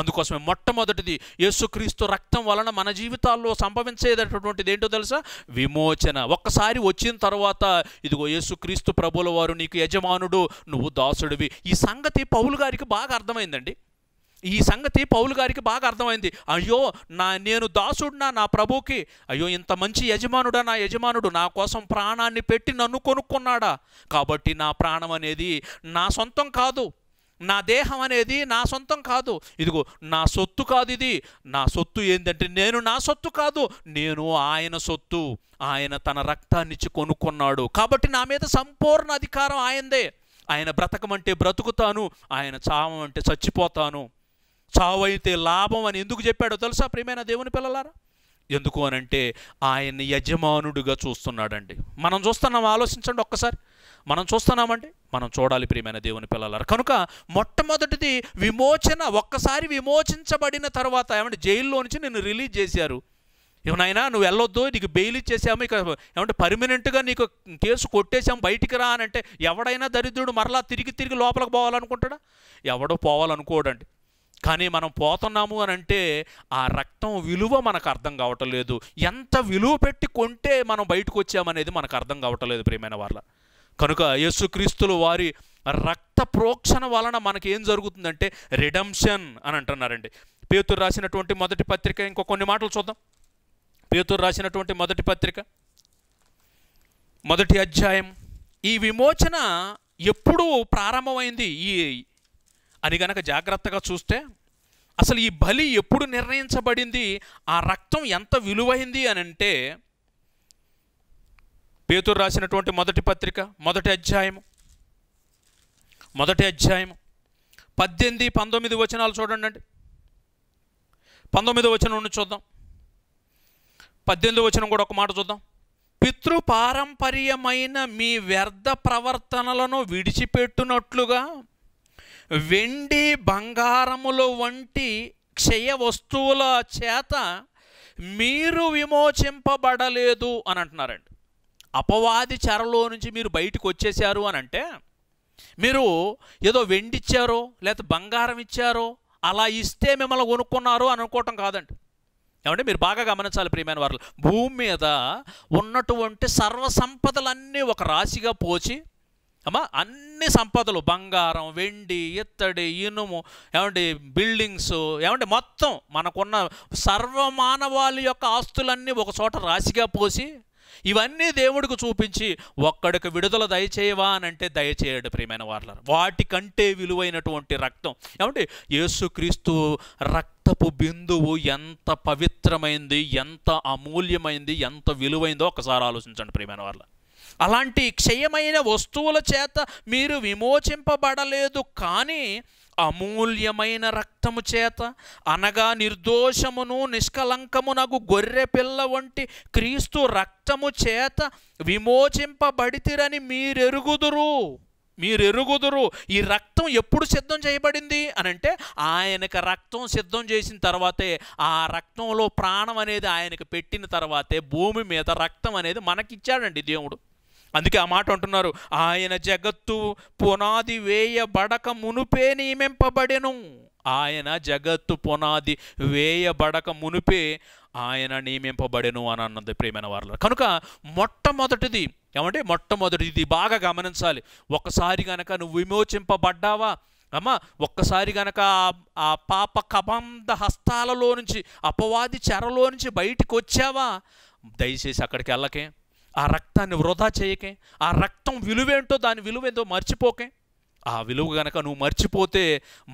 S1: అందుకోసమే మొట్టమొదటిది యేసుక్రీస్తు రక్తం వలన మన జీవితాల్లో సంభవించేటటువంటిది ఏంటో తెలుసా విమోచన ఒక్కసారి వచ్చిన తర్వాత ఇదిగో యేసుక్రీస్తు ప్రభుల వారు నీకు యజమానుడు నువ్వు దాసుడివి ఈ సంగతి పౌలు గారికి బాగా అర్థమైందండి ఈ సంగతి పౌలు గారికి బాగా అర్థమైంది అయ్యో నా నేను దాసుడినా నా ప్రభుకి అయ్యో ఇంత మంచి యజమానుడా నా యజమానుడు నా కోసం ప్రాణాన్ని పెట్టి నన్ను కొనుక్కున్నాడా కాబట్టి నా ప్రాణం అనేది నా సొంతం కాదు నా దేహం అనేది నా సొంతం కాదు ఇదిగో నా సొత్తు కాదు ఇది నా సొత్తు ఏంటంటే నేను నా సొత్తు కాదు నేను ఆయన సొత్తు ఆయన తన రక్తాన్నిచ్చి కొనుక్కున్నాడు కాబట్టి నా మీద సంపూర్ణ అధికారం ఆయందే ఆయన బ్రతకమంటే బ్రతుకుతాను ఆయన చావమంటే చచ్చిపోతాను చావైతే లాభం అని ఎందుకు చెప్పాడో తెలుసా ప్రియమైన దేవుని పిల్లలారా ఎందుకు అనంటే ఆయన యజమానుడిగా చూస్తున్నాడండి మనం చూస్తున్నాం ఆలోచించండి ఒక్కసారి మనం చూస్తున్నామండి మనం చూడాలి ప్రియమైన దేవుని పిల్లలారు కనుక మొట్టమొదటిది విమోచన ఒక్కసారి విమోచించబడిన తర్వాత ఏమంటే జైల్లో నుంచి నిన్ను రిలీజ్ చేశారు ఏమైనా నువ్వు వెళ్ళొద్దు నీకు బెయిల్ ఇచ్చేసాము ఇక ఏమంటే పర్మనెంట్గా నీకు కేసు కొట్టేసాము బయటికి రా అని అంటే ఎవడైనా దరిద్రుడు మరలా తిరిగి తిరిగి లోపలికి పోవాలనుకుంటాడా ఎవడో పోవాలనుకోడండి కానీ మనం పోతున్నాము అని అంటే ఆ రక్తం విలువ మనకు అర్థం కావటం లేదు ఎంత విలువ పెట్టి కొంటే మనం బయటకు వచ్చామనేది మనకు అర్థం కావటం లేదు ప్రియమైన వాళ్ళ కనుక యేసుక్రీస్తులు వారి రక్త ప్రోక్షణ వలన మనకి ఏం జరుగుతుందంటే రిడమ్షన్ అని అంటున్నారండి పేతురు రాసినటువంటి మొదటి పత్రిక ఇంకో కొన్ని మాటలు చూద్దాం పేతురు రాసినటువంటి మొదటి పత్రిక మొదటి అధ్యాయం ఈ విమోచన ఎప్పుడు ప్రారంభమైంది ఈ అని గనక జాగ్రత్తగా చూస్తే అసలు ఈ బలి ఎప్పుడు నిర్ణయించబడింది ఆ రక్తం ఎంత విలువైంది అని అంటే పేతురు రాసినటువంటి మొదటి పత్రిక మొదటి అధ్యాయము మొదటి అధ్యాయము పద్దెనిమిది పంతొమ్మిది వచనాలు చూడండి అండి పంతొమ్మిది వచనం నుండి చూద్దాం పద్దెనిమిది వచనం కూడా ఒక మాట చూద్దాం పితృ పారంపర్యమైన మీ వ్యర్థ ప్రవర్తనలను విడిచిపెట్టునట్లుగా వెండి బంగారముల వంటి క్షయ వస్తువుల చేత మీరు విమోచింపబడలేదు అని అంటున్నారండి అపవాది చెరలో నుంచి మీరు బయటకు వచ్చేసారు అని అంటే మీరు ఏదో వెండి ఇచ్చారో లేకపోతే బంగారం ఇచ్చారో అలా ఇస్తే మిమ్మల్ని కొనుక్కున్నారు అని అనుకోవటం కాదండి ఏమంటే మీరు బాగా గమనించాలి ప్రియమైన వారు భూమి మీద ఉన్నటువంటి సర్వసంపదలన్నీ ఒక రాశిగా పోచి అమ్మా అన్ని సంపదలు బంగారం వెండి ఇత్తడి ఇనుము ఏమండి బిల్డింగ్స్ ఏమంటే మొత్తం మనకున్న సర్వమానవాళి యొక్క ఆస్తులన్నీ ఒక చోట రాశిగా పోసి ఇవన్నీ దేవుడికి చూపించి ఒక్కడికి విడుదల దయచేయవా అని అంటే దయచేయడు ప్రియమైన వాళ్ళ వాటికంటే విలువైనటువంటి రక్తం ఏమంటే యేసుక్రీస్తు రక్తపు బిందువు ఎంత పవిత్రమైంది ఎంత అమూల్యమైంది ఎంత విలువైందో ఒకసారి ఆలోచించండి ప్రియమైన వార్లర్ అలాంటి క్షయమైన వస్తువుల చేత మీరు విమోచింపబడలేదు కానీ అమూల్యమైన రక్తము చేత అనగా నిర్దోషమును నిష్కలంకమునగు గొర్రె పిల్ల వంటి క్రీస్తు రక్తము చేత విమోచింపబడితిరని మీరెరుగుదురు మీరెరుగుదురు ఈ రక్తం ఎప్పుడు సిద్ధం చేయబడింది అని అంటే ఆయనకు రక్తం సిద్ధం చేసిన తర్వాతే ఆ రక్తంలో ప్రాణం అనేది ఆయనకు పెట్టిన తర్వాతే భూమి మీద రక్తం అనేది మనకిచ్చాడండి దేవుడు అందుకే ఆ మాట అంటున్నారు ఆయన జగత్తు పునాది వేయబడక మునుపే నియమింపబడెను ఆయన జగత్తు పునాది వేయబడక మునుపే ఆయన నియమింపబడెను అని అన్నది ప్రేమైన వారిలో కనుక మొట్టమొదటిది ఏమంటే మొట్టమొదటిది బాగా గమనించాలి ఒకసారి గనక నువ్వు విమోచింపబడ్డావా అమ్మ ఒక్కసారి గనక ఆ పాప కబంధ హస్తాలలో నుంచి అపవాది చెరలో నుంచి బయటికి వచ్చావా దయచేసి అక్కడికి వెళ్ళకే ఆ రక్తాన్ని వృధా చేయకే ఆ రక్తం విలువేంటో దాని విలువేంటో మర్చిపోకే ఆ విలువ గనక నువ్వు మర్చిపోతే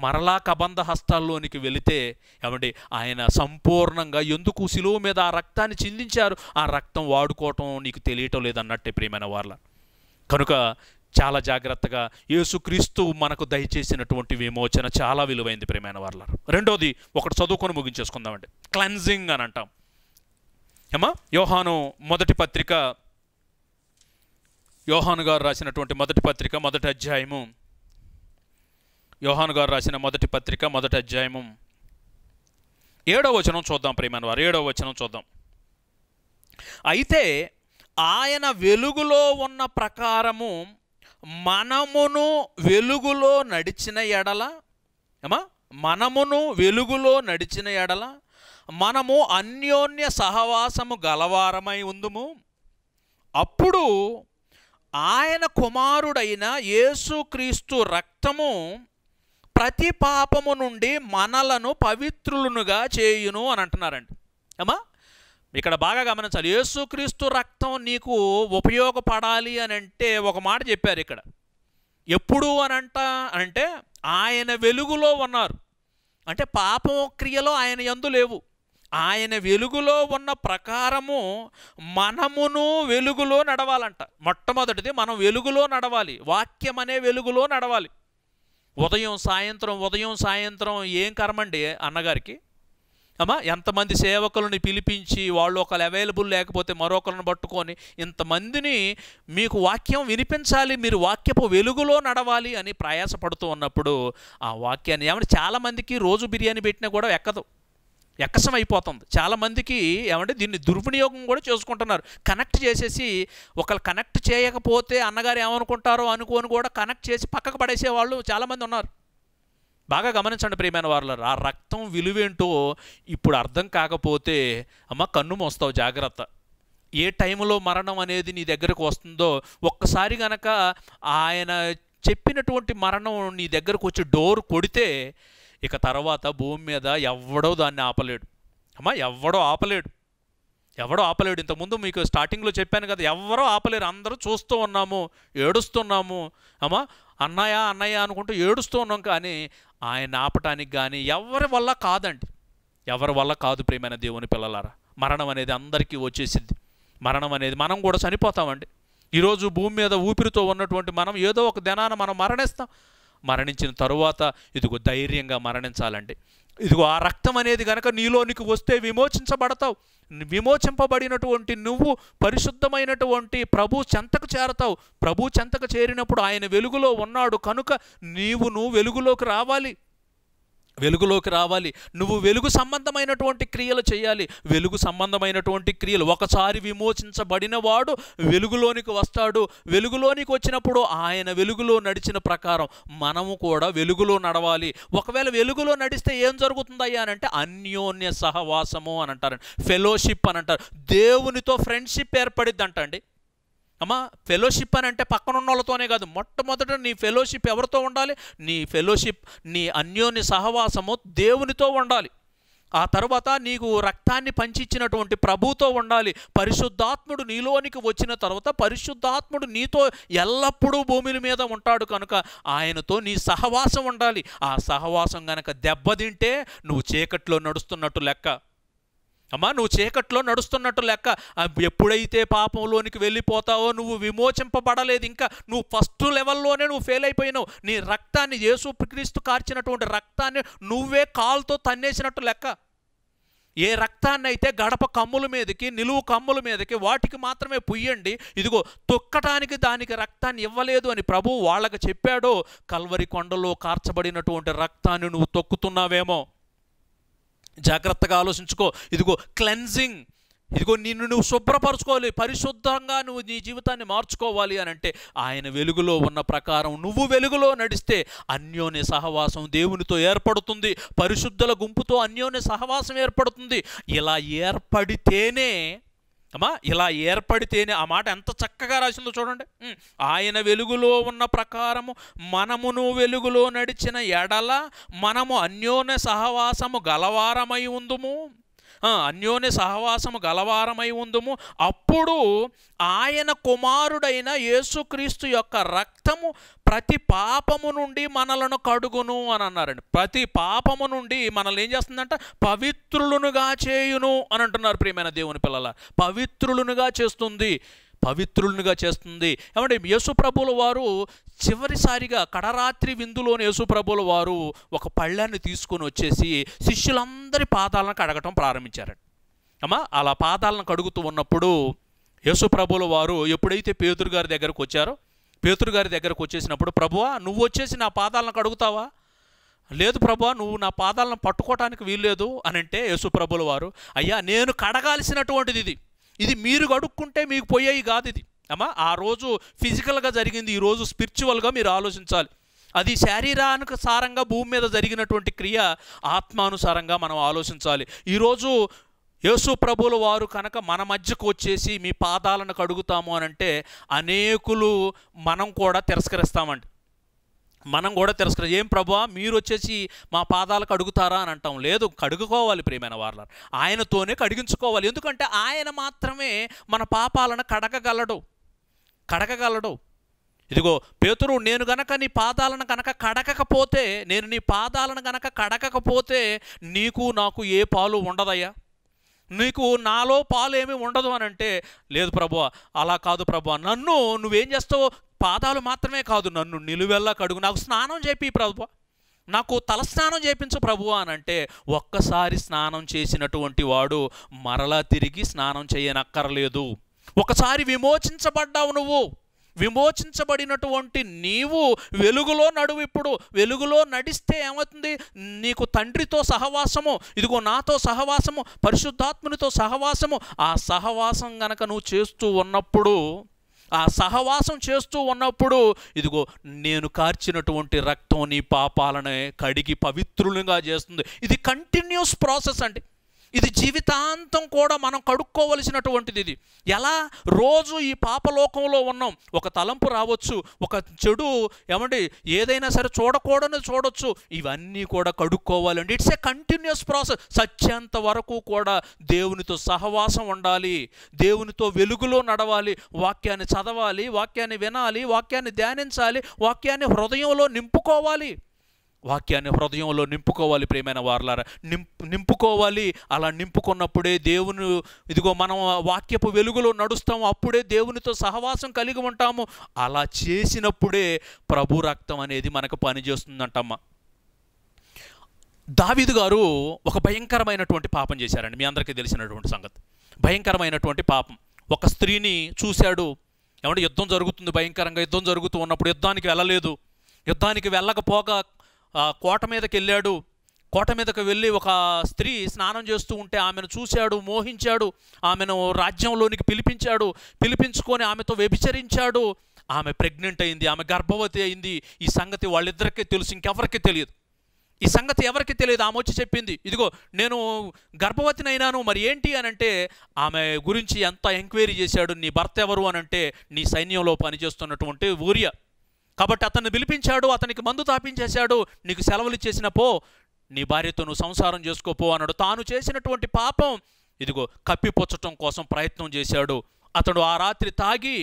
S1: మరలా కబంధ హస్తాల్లోనికి వెళితే ఏమండి ఆయన సంపూర్ణంగా ఎందుకు సిలువ మీద ఆ రక్తాన్ని చిందించారు ఆ రక్తం వాడుకోవటం నీకు తెలియటం లేదన్నట్టే ప్రియమైన వాళ్ళ కనుక చాలా జాగ్రత్తగా యేసుక్రీస్తు మనకు దయచేసినటువంటి విమోచన చాలా విలువైంది ప్రేమైన వాళ్ళ రెండోది ఒకటి చదువుకొని ముగించేసుకుందామండి క్లెన్జింగ్ అని అంటాం ఏమా యోహాను మొదటి పత్రిక యోహాను గారు రాసినటువంటి మొదటి పత్రిక మొదటి అధ్యాయము యోహాను గారు రాసిన మొదటి పత్రిక మొదటి అధ్యాయము ఏడవ వచనం చూద్దాం ప్రేమైన వారు ఏడవ వచనం చూద్దాం అయితే ఆయన వెలుగులో ఉన్న ప్రకారము మనమును వెలుగులో నడిచిన ఎడల ఏమా మనమును వెలుగులో నడిచిన ఎడల మనము అన్యోన్య సహవాసము గలవారమై ఉందుము అప్పుడు ఆయన కుమారుడైన యేసుక్రీస్తు రక్తము ప్రతి పాపము నుండి మనలను పవిత్రులనుగా చేయును అని అంటున్నారండి ఏమా ఇక్కడ బాగా గమనించాలి యేసుక్రీస్తు రక్తం నీకు ఉపయోగపడాలి అని అంటే ఒక మాట చెప్పారు ఇక్కడ ఎప్పుడు అనంట అంటే ఆయన వెలుగులో ఉన్నారు అంటే పాపం క్రియలో ఆయన ఎందు లేవు ఆయన వెలుగులో ఉన్న ప్రకారము మనమును వెలుగులో నడవాలంట మొట్టమొదటిది మనం వెలుగులో నడవాలి వాక్యం అనే వెలుగులో నడవాలి ఉదయం సాయంత్రం ఉదయం సాయంత్రం ఏం కర్మండి అన్నగారికి అమ్మా ఎంతమంది సేవకులను పిలిపించి వాళ్ళు ఒకళ్ళు అవైలబుల్ లేకపోతే మరొకరిని పట్టుకొని ఇంతమందిని మీకు వాక్యం వినిపించాలి మీరు వాక్యపు వెలుగులో నడవాలి అని ప్రయాసపడుతూ ఉన్నప్పుడు ఆ వాక్యాన్ని ఏమంటే చాలామందికి రోజు బిర్యానీ పెట్టినా కూడా ఎక్కదు ఎక్కసం అయిపోతుంది చాలామందికి ఏమంటే దీన్ని దుర్వినియోగం కూడా చేసుకుంటున్నారు కనెక్ట్ చేసేసి ఒకళ్ళు కనెక్ట్ చేయకపోతే అన్నగారు ఏమనుకుంటారో అనుకోని కూడా కనెక్ట్ చేసి పక్కకు పడేసే వాళ్ళు చాలామంది ఉన్నారు బాగా గమనించండి ప్రియమైన వాళ్ళు ఆ రక్తం విలువేంటో ఇప్పుడు అర్థం కాకపోతే అమ్మ కన్ను మోస్తావు జాగ్రత్త ఏ టైంలో మరణం అనేది నీ దగ్గరకు వస్తుందో ఒక్కసారి గనక ఆయన చెప్పినటువంటి మరణం నీ దగ్గరకు వచ్చి డోర్ కొడితే ఇక తర్వాత భూమి మీద ఎవడో దాన్ని ఆపలేడు అమ్మా ఎవడో ఆపలేడు ఎవడో ఆపలేడు ఇంతకుముందు మీకు స్టార్టింగ్లో చెప్పాను కదా ఎవరో ఆపలేరు అందరూ చూస్తూ ఉన్నాము ఏడుస్తున్నాము అమ్మా అన్నయ్య అన్నయ్య అనుకుంటూ ఏడుస్తూ ఉన్నాం కానీ ఆయన ఆపటానికి కానీ ఎవరి వల్ల కాదండి ఎవరి వల్ల కాదు ప్రేమైన దేవుని పిల్లలారా మరణం అనేది అందరికీ వచ్చేసింది మరణం అనేది మనం కూడా చనిపోతామండి ఈరోజు భూమి మీద ఊపిరితో ఉన్నటువంటి మనం ఏదో ఒక దినాన మనం మరణిస్తాం మరణించిన తరువాత ఇదిగో ధైర్యంగా మరణించాలండి ఇదిగో ఆ రక్తం అనేది కనుక నీలోనికి వస్తే విమోచించబడతావు విమోచింపబడినటువంటి నువ్వు పరిశుద్ధమైనటువంటి ప్రభు చెంతకు చేరతావు ప్రభు చెంతకు చేరినప్పుడు ఆయన వెలుగులో ఉన్నాడు కనుక నీవు నువ్వు వెలుగులోకి రావాలి వెలుగులోకి రావాలి నువ్వు వెలుగు సంబంధమైనటువంటి క్రియలు చేయాలి వెలుగు సంబంధమైనటువంటి క్రియలు ఒకసారి విమోచించబడిన వాడు వెలుగులోనికి వస్తాడు వెలుగులోనికి వచ్చినప్పుడు ఆయన వెలుగులో నడిచిన ప్రకారం మనము కూడా వెలుగులో నడవాలి ఒకవేళ వెలుగులో నడిస్తే ఏం జరుగుతుందయ్యా అని అంటే అన్యోన్య సహవాసము అని అంటారండి ఫెలోషిప్ అని అంటారు దేవునితో ఫ్రెండ్షిప్ ఏర్పడిద్ది అంటండి అమ్మా ఫెలోషిప్ అని అంటే పక్కన ఉన్న వాళ్ళతోనే కాదు మొట్టమొదట నీ ఫెలోషిప్ ఎవరితో ఉండాలి నీ ఫెలోషిప్ నీ అన్యోన్య సహవాసము దేవునితో ఉండాలి ఆ తర్వాత నీకు రక్తాన్ని పంచిచ్చినటువంటి ప్రభుతో ఉండాలి పరిశుద్ధాత్ముడు నీలోనికి వచ్చిన తర్వాత పరిశుద్ధాత్ముడు నీతో ఎల్లప్పుడూ భూమిల మీద ఉంటాడు కనుక ఆయనతో నీ సహవాసం ఉండాలి ఆ సహవాసం కనుక దెబ్బతింటే నువ్వు చీకట్లో నడుస్తున్నట్టు లెక్క అమ్మా నువ్వు చీకట్లో నడుస్తున్నట్టు లెక్క ఎప్పుడైతే పాపంలోనికి వెళ్ళిపోతావో నువ్వు విమోచింపబడలేదు ఇంకా నువ్వు ఫస్ట్ లెవెల్లోనే నువ్వు ఫెయిల్ అయిపోయినావు నీ రక్తాన్ని యేసు క్రీస్తు కార్చినటువంటి రక్తాన్ని నువ్వే కాలుతో తన్నేసినట్టు లెక్క ఏ రక్తాన్ని అయితే గడప కమ్ముల మీదకి నిలువు కమ్ముల మీదకి వాటికి మాత్రమే పుయ్యండి ఇదిగో తొక్కటానికి దానికి రక్తాన్ని ఇవ్వలేదు అని ప్రభు వాళ్ళకి చెప్పాడో కల్వరి కొండలో కార్చబడినటువంటి రక్తాన్ని నువ్వు తొక్కుతున్నావేమో జాగ్రత్తగా ఆలోచించుకో ఇదిగో క్లెన్జింగ్ ఇదిగో నిన్ను నువ్వు శుభ్రపరచుకోవాలి పరిశుద్ధంగా నువ్వు నీ జీవితాన్ని మార్చుకోవాలి అని అంటే ఆయన వెలుగులో ఉన్న ప్రకారం నువ్వు వెలుగులో నడిస్తే అన్యోన్య సహవాసం దేవునితో ఏర్పడుతుంది పరిశుద్ధుల గుంపుతో అన్యోన్య సహవాసం ఏర్పడుతుంది ఇలా ఏర్పడితేనే అమ్మా ఇలా ఏర్పడితేనే ఆ మాట ఎంత చక్కగా రాసిందో చూడండి ఆయన వెలుగులో ఉన్న ప్రకారము మనమును వెలుగులో నడిచిన ఎడల మనము అన్యోన్య సహవాసము గలవారమై ఉందుము అన్యోన్య సహవాసము గలవారమై ఉందుము అప్పుడు ఆయన కుమారుడైన యేసుక్రీస్తు యొక్క రక్తము ప్రతి పాపము నుండి మనలను కడుగును అని అన్నారండి ప్రతి పాపము నుండి మనల్ని ఏం చేస్తుందంట పవిత్రులనుగా చేయును అని అంటున్నారు ప్రియమైన దేవుని పిల్లల పవిత్రులనుగా చేస్తుంది పవిత్రులుగా చేస్తుంది ఏమంటే యేసుప్రభుల వారు చివరిసారిగా కడరాత్రి విందులోని యేసుప్రభుల వారు ఒక పళ్ళాన్ని తీసుకొని వచ్చేసి శిష్యులందరి పాదాలను కడగటం ప్రారంభించారండి అమ్మా అలా పాదాలను కడుగుతూ ఉన్నప్పుడు యేసుప్రభుల వారు ఎప్పుడైతే పేతురు గారి దగ్గరకు వచ్చారో పేతురు గారి దగ్గరకు వచ్చేసినప్పుడు ప్రభువా నువ్వు వచ్చేసి నా పాదాలను కడుగుతావా లేదు ప్రభువా నువ్వు నా పాదాలను పట్టుకోవటానికి వీల్లేదు అని అంటే యేసుప్రభుల వారు అయ్యా నేను కడగాల్సినటువంటిది ఇది ఇది మీరు కడుక్కుంటే మీకు పోయేవి కాదు ఇది అమ్మా ఆ రోజు ఫిజికల్గా జరిగింది ఈరోజు స్పిరిచువల్గా మీరు ఆలోచించాలి అది శారీరానికి సారంగా భూమి మీద జరిగినటువంటి క్రియ ఆత్మానుసారంగా మనం ఆలోచించాలి ఈరోజు యేసు ప్రభుల వారు కనుక మన మధ్యకు వచ్చేసి మీ పాదాలను కడుగుతాము అని అంటే అనేకులు మనం కూడా తిరస్కరిస్తామండి మనం కూడా తిరస్కరి ఏం ప్రభా మీరు వచ్చేసి మా పాదాలకు అడుగుతారా అని అంటాం లేదు కడుగుకోవాలి ప్రియమైన వార్లర్ ఆయనతోనే కడిగించుకోవాలి ఎందుకంటే ఆయన మాత్రమే మన పాపాలను కడగగలడు కడగగలడు ఇదిగో పేతురు నేను గనక నీ పాదాలను గనక కడగకపోతే నేను నీ పాదాలను గనక కడగకపోతే నీకు నాకు ఏ పాలు ఉండదయ్యా నీకు నాలో పాలేమీ ఉండదు అని అంటే లేదు ప్రభు అలా కాదు ప్రభు నన్ను నువ్వేం చేస్తావో పాదాలు మాత్రమే కాదు నన్ను నిలువెల్లా కడుగు నాకు స్నానం చేపి ప్రభు నాకు తలస్నానం చేపించు ప్రభు అని అంటే ఒక్కసారి స్నానం చేసినటువంటి వాడు మరలా తిరిగి స్నానం చేయనక్కర్లేదు ఒకసారి విమోచించబడ్డావు నువ్వు విమోచించబడినటువంటి నీవు వెలుగులో నడువు ఇప్పుడు వెలుగులో నడిస్తే ఏమవుతుంది నీకు తండ్రితో సహవాసము ఇదిగో నాతో సహవాసము పరిశుద్ధాత్మునితో సహవాసము ఆ సహవాసం గనక నువ్వు చేస్తూ ఉన్నప్పుడు ఆ సహవాసం చేస్తూ ఉన్నప్పుడు ఇదిగో నేను కార్చినటువంటి రక్తం నీ పాపాలనే కడిగి పవిత్రులుగా చేస్తుంది ఇది కంటిన్యూస్ ప్రాసెస్ అండి ఇది జీవితాంతం కూడా మనం కడుక్కోవలసినటువంటిది ఇది ఎలా రోజు ఈ పాపలోకంలో ఉన్నాం ఒక తలంపు రావచ్చు ఒక చెడు ఏమండి ఏదైనా సరే చూడకూడని చూడొచ్చు ఇవన్నీ కూడా కడుక్కోవాలండి ఇట్స్ ఏ కంటిన్యూస్ ప్రాసెస్ సత్యంత వరకు కూడా దేవునితో సహవాసం ఉండాలి దేవునితో వెలుగులో నడవాలి వాక్యాన్ని చదవాలి వాక్యాన్ని వినాలి వాక్యాన్ని ధ్యానించాలి వాక్యాన్ని హృదయంలో నింపుకోవాలి వాక్యాన్ని హృదయంలో నింపుకోవాలి ప్రేమైన వార్లారా నింపు నింపుకోవాలి అలా నింపుకున్నప్పుడే దేవుని ఇదిగో మనం వాక్యపు వెలుగులో నడుస్తాము అప్పుడే దేవునితో సహవాసం కలిగి ఉంటాము అలా చేసినప్పుడే ప్రభు రక్తం అనేది మనకు పనిచేస్తుందంటమ్మ దావిదు గారు ఒక భయంకరమైనటువంటి పాపం చేశారండి మీ అందరికీ తెలిసినటువంటి సంగతి భయంకరమైనటువంటి పాపం ఒక స్త్రీని చూశాడు ఏమంటే యుద్ధం జరుగుతుంది భయంకరంగా యుద్ధం జరుగుతూ ఉన్నప్పుడు యుద్ధానికి వెళ్ళలేదు యుద్ధానికి వెళ్ళకపోగా కోట మీదకి వెళ్ళాడు కోట మీదకు వెళ్ళి ఒక స్త్రీ స్నానం చేస్తూ ఉంటే ఆమెను చూశాడు మోహించాడు ఆమెను రాజ్యంలోనికి పిలిపించాడు పిలిపించుకొని ఆమెతో వ్యభిచరించాడు ఆమె ప్రెగ్నెంట్ అయింది ఆమె గర్భవతి అయింది ఈ సంగతి వాళ్ళిద్దరికీ తెలుసు ఇంకెవరికి తెలియదు ఈ సంగతి ఎవరికి తెలియదు ఆమె వచ్చి చెప్పింది ఇదిగో నేను గర్భవతినైనాను మరి ఏంటి అని అంటే ఆమె గురించి ఎంత ఎంక్వైరీ చేశాడు నీ భర్త ఎవరు అని అంటే నీ సైన్యంలో పనిచేస్తున్నటువంటి ఊరియా కాబట్టి అతన్ని పిలిపించాడు అతనికి మందు తాపించేశాడు నీకు సెలవులు ఇచ్చేసిన పో నీ భార్యతో నువ్వు సంసారం చేసుకోపో అన్నాడు తాను చేసినటువంటి పాపం ఇదిగో కప్పిపుచ్చటం కోసం ప్రయత్నం చేశాడు అతడు ఆ రాత్రి తాగి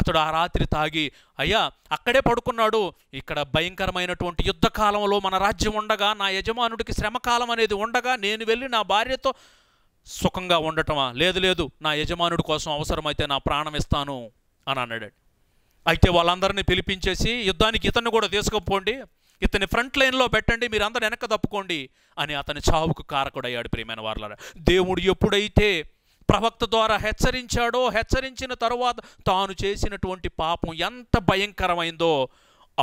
S1: అతడు ఆ రాత్రి తాగి అయ్యా అక్కడే పడుకున్నాడు ఇక్కడ భయంకరమైనటువంటి యుద్ధకాలంలో మన రాజ్యం ఉండగా నా యజమానుడికి శ్రమకాలం అనేది ఉండగా నేను వెళ్ళి నా భార్యతో సుఖంగా ఉండటమా లేదు లేదు నా యజమానుడి కోసం అవసరమైతే నా ప్రాణం ఇస్తాను అని అన్నాడు అయితే వాళ్ళందరినీ పిలిపించేసి యుద్ధానికి ఇతన్ని కూడా తీసుకుపోండి ఇతని ఫ్రంట్ లైన్లో పెట్టండి మీరు అందరు వెనక తప్పుకోండి అని అతని చావుకు కారకుడయ్యాడు ప్రియమైన వారులారా దేవుడు ఎప్పుడైతే ప్రవక్త ద్వారా హెచ్చరించాడో హెచ్చరించిన తరువాత తాను చేసినటువంటి పాపం ఎంత భయంకరమైందో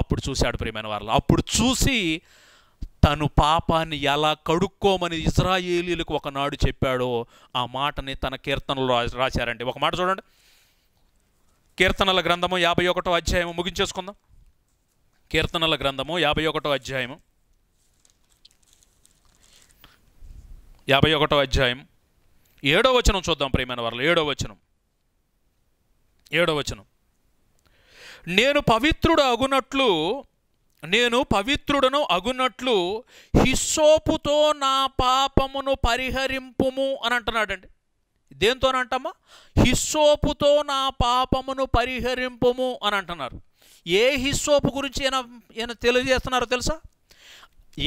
S1: అప్పుడు చూశాడు ప్రియమైన వారిలో అప్పుడు చూసి తను పాపాన్ని ఎలా కడుక్కోమని ఇజ్రాయేలీలకు ఒకనాడు చెప్పాడో ఆ మాటని తన కీర్తనలో రాశారండి ఒక మాట చూడండి కీర్తనల గ్రంథము యాభై ఒకటో అధ్యాయము ముగించేసుకుందాం కీర్తనల గ్రంథము యాభై ఒకటో అధ్యాయము యాభై ఒకటో అధ్యాయం ఏడో వచనం చూద్దాం ప్రేమైన వాళ్ళు ఏడో వచనం ఏడో వచనం నేను పవిత్రుడు అగునట్లు నేను పవిత్రుడను అగునట్లు హిస్సోపుతో నా పాపమును పరిహరింపుము అని అంటున్నాడండి దేంతోనంటామా హిస్సోపుతో నా పాపమును పరిహరింపము అని అంటున్నారు ఏ హిస్సోపు గురించి ఈయన ఈయన తెలియజేస్తున్నారో తెలుసా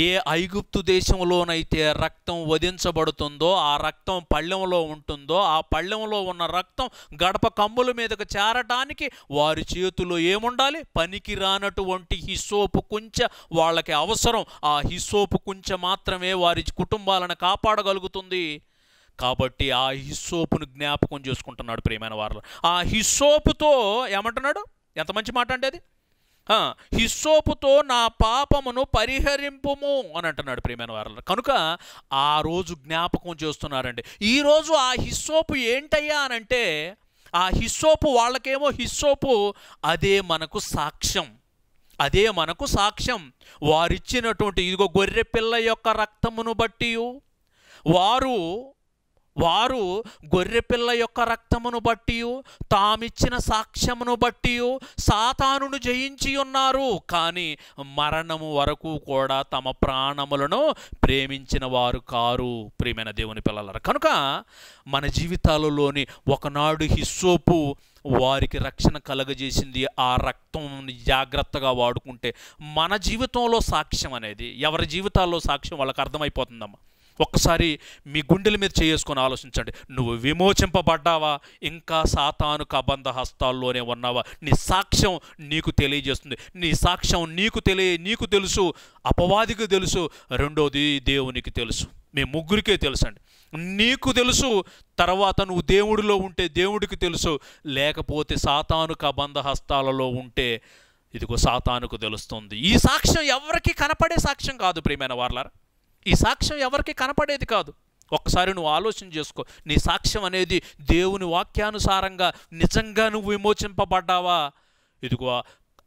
S1: ఏ ఐగుప్తు దేశంలోనైతే రక్తం వధించబడుతుందో ఆ రక్తం పళ్ళెంలో ఉంటుందో ఆ పళ్ళెంలో ఉన్న రక్తం గడప కమ్ముల మీదకు చేరటానికి వారి చేతిలో ఏముండాలి పనికి రానటువంటి హిస్సోపు కుంచ వాళ్ళకి అవసరం ఆ హిస్సోపు కుంచె మాత్రమే వారి కుటుంబాలను కాపాడగలుగుతుంది కాబట్టి ఆ హిస్సోపును జ్ఞాపకం చేసుకుంటున్నాడు ప్రేమైన వారు ఆ హిస్సోపుతో ఏమంటున్నాడు ఎంత మంచి మాట అంటే అది హిస్సోపుతో నా పాపమును పరిహరింపుము అని అంటున్నాడు ప్రేమైన వారు కనుక ఆ రోజు జ్ఞాపకం చేస్తున్నారండి ఈరోజు ఆ హిస్సోపు ఏంటయ్యా అని అంటే ఆ హిస్సోపు వాళ్ళకేమో హిస్సోపు అదే మనకు సాక్ష్యం అదే మనకు సాక్ష్యం వారిచ్చినటువంటి ఇదిగో గొర్రె పిల్ల యొక్క రక్తమును బట్టి వారు వారు గొర్రెపిల్ల యొక్క రక్తమును బట్టి తామిచ్చిన సాక్ష్యమును బట్టి సాతానును జయించి ఉన్నారు కానీ మరణము వరకు కూడా తమ ప్రాణములను ప్రేమించిన వారు కారు ప్రేమైన దేవుని పిల్లలరు కనుక మన జీవితాలలోని ఒకనాడు హిస్సోపు వారికి రక్షణ కలగజేసింది ఆ రక్తం జాగ్రత్తగా వాడుకుంటే మన జీవితంలో సాక్ష్యం అనేది ఎవరి జీవితాల్లో సాక్ష్యం వాళ్ళకి అర్థమైపోతుందమ్మా ఒక్కసారి మీ గుండెల మీద చేసుకొని ఆలోచించండి నువ్వు విమోచింపబడ్డావా ఇంకా సాతానుక అబంధ హస్తాల్లోనే ఉన్నావా నీ సాక్ష్యం నీకు తెలియజేస్తుంది నీ సాక్ష్యం నీకు తెలియ నీకు తెలుసు అపవాదికి తెలుసు రెండోది దేవునికి తెలుసు మీ ముగ్గురికే తెలుసండి నీకు తెలుసు తర్వాత నువ్వు దేవుడిలో ఉంటే దేవుడికి తెలుసు లేకపోతే సాతానుక బంధ హస్తాలలో ఉంటే ఇదిగో సాతానుకు తెలుస్తుంది ఈ సాక్ష్యం ఎవరికి కనపడే సాక్ష్యం కాదు ప్రియమైన వార్లారా ఈ సాక్ష్యం ఎవరికి కనపడేది కాదు ఒకసారి నువ్వు ఆలోచన చేసుకో నీ సాక్ష్యం అనేది దేవుని వాక్యానుసారంగా నిజంగా నువ్వు విమోచింపబడ్డావా ఇదిగో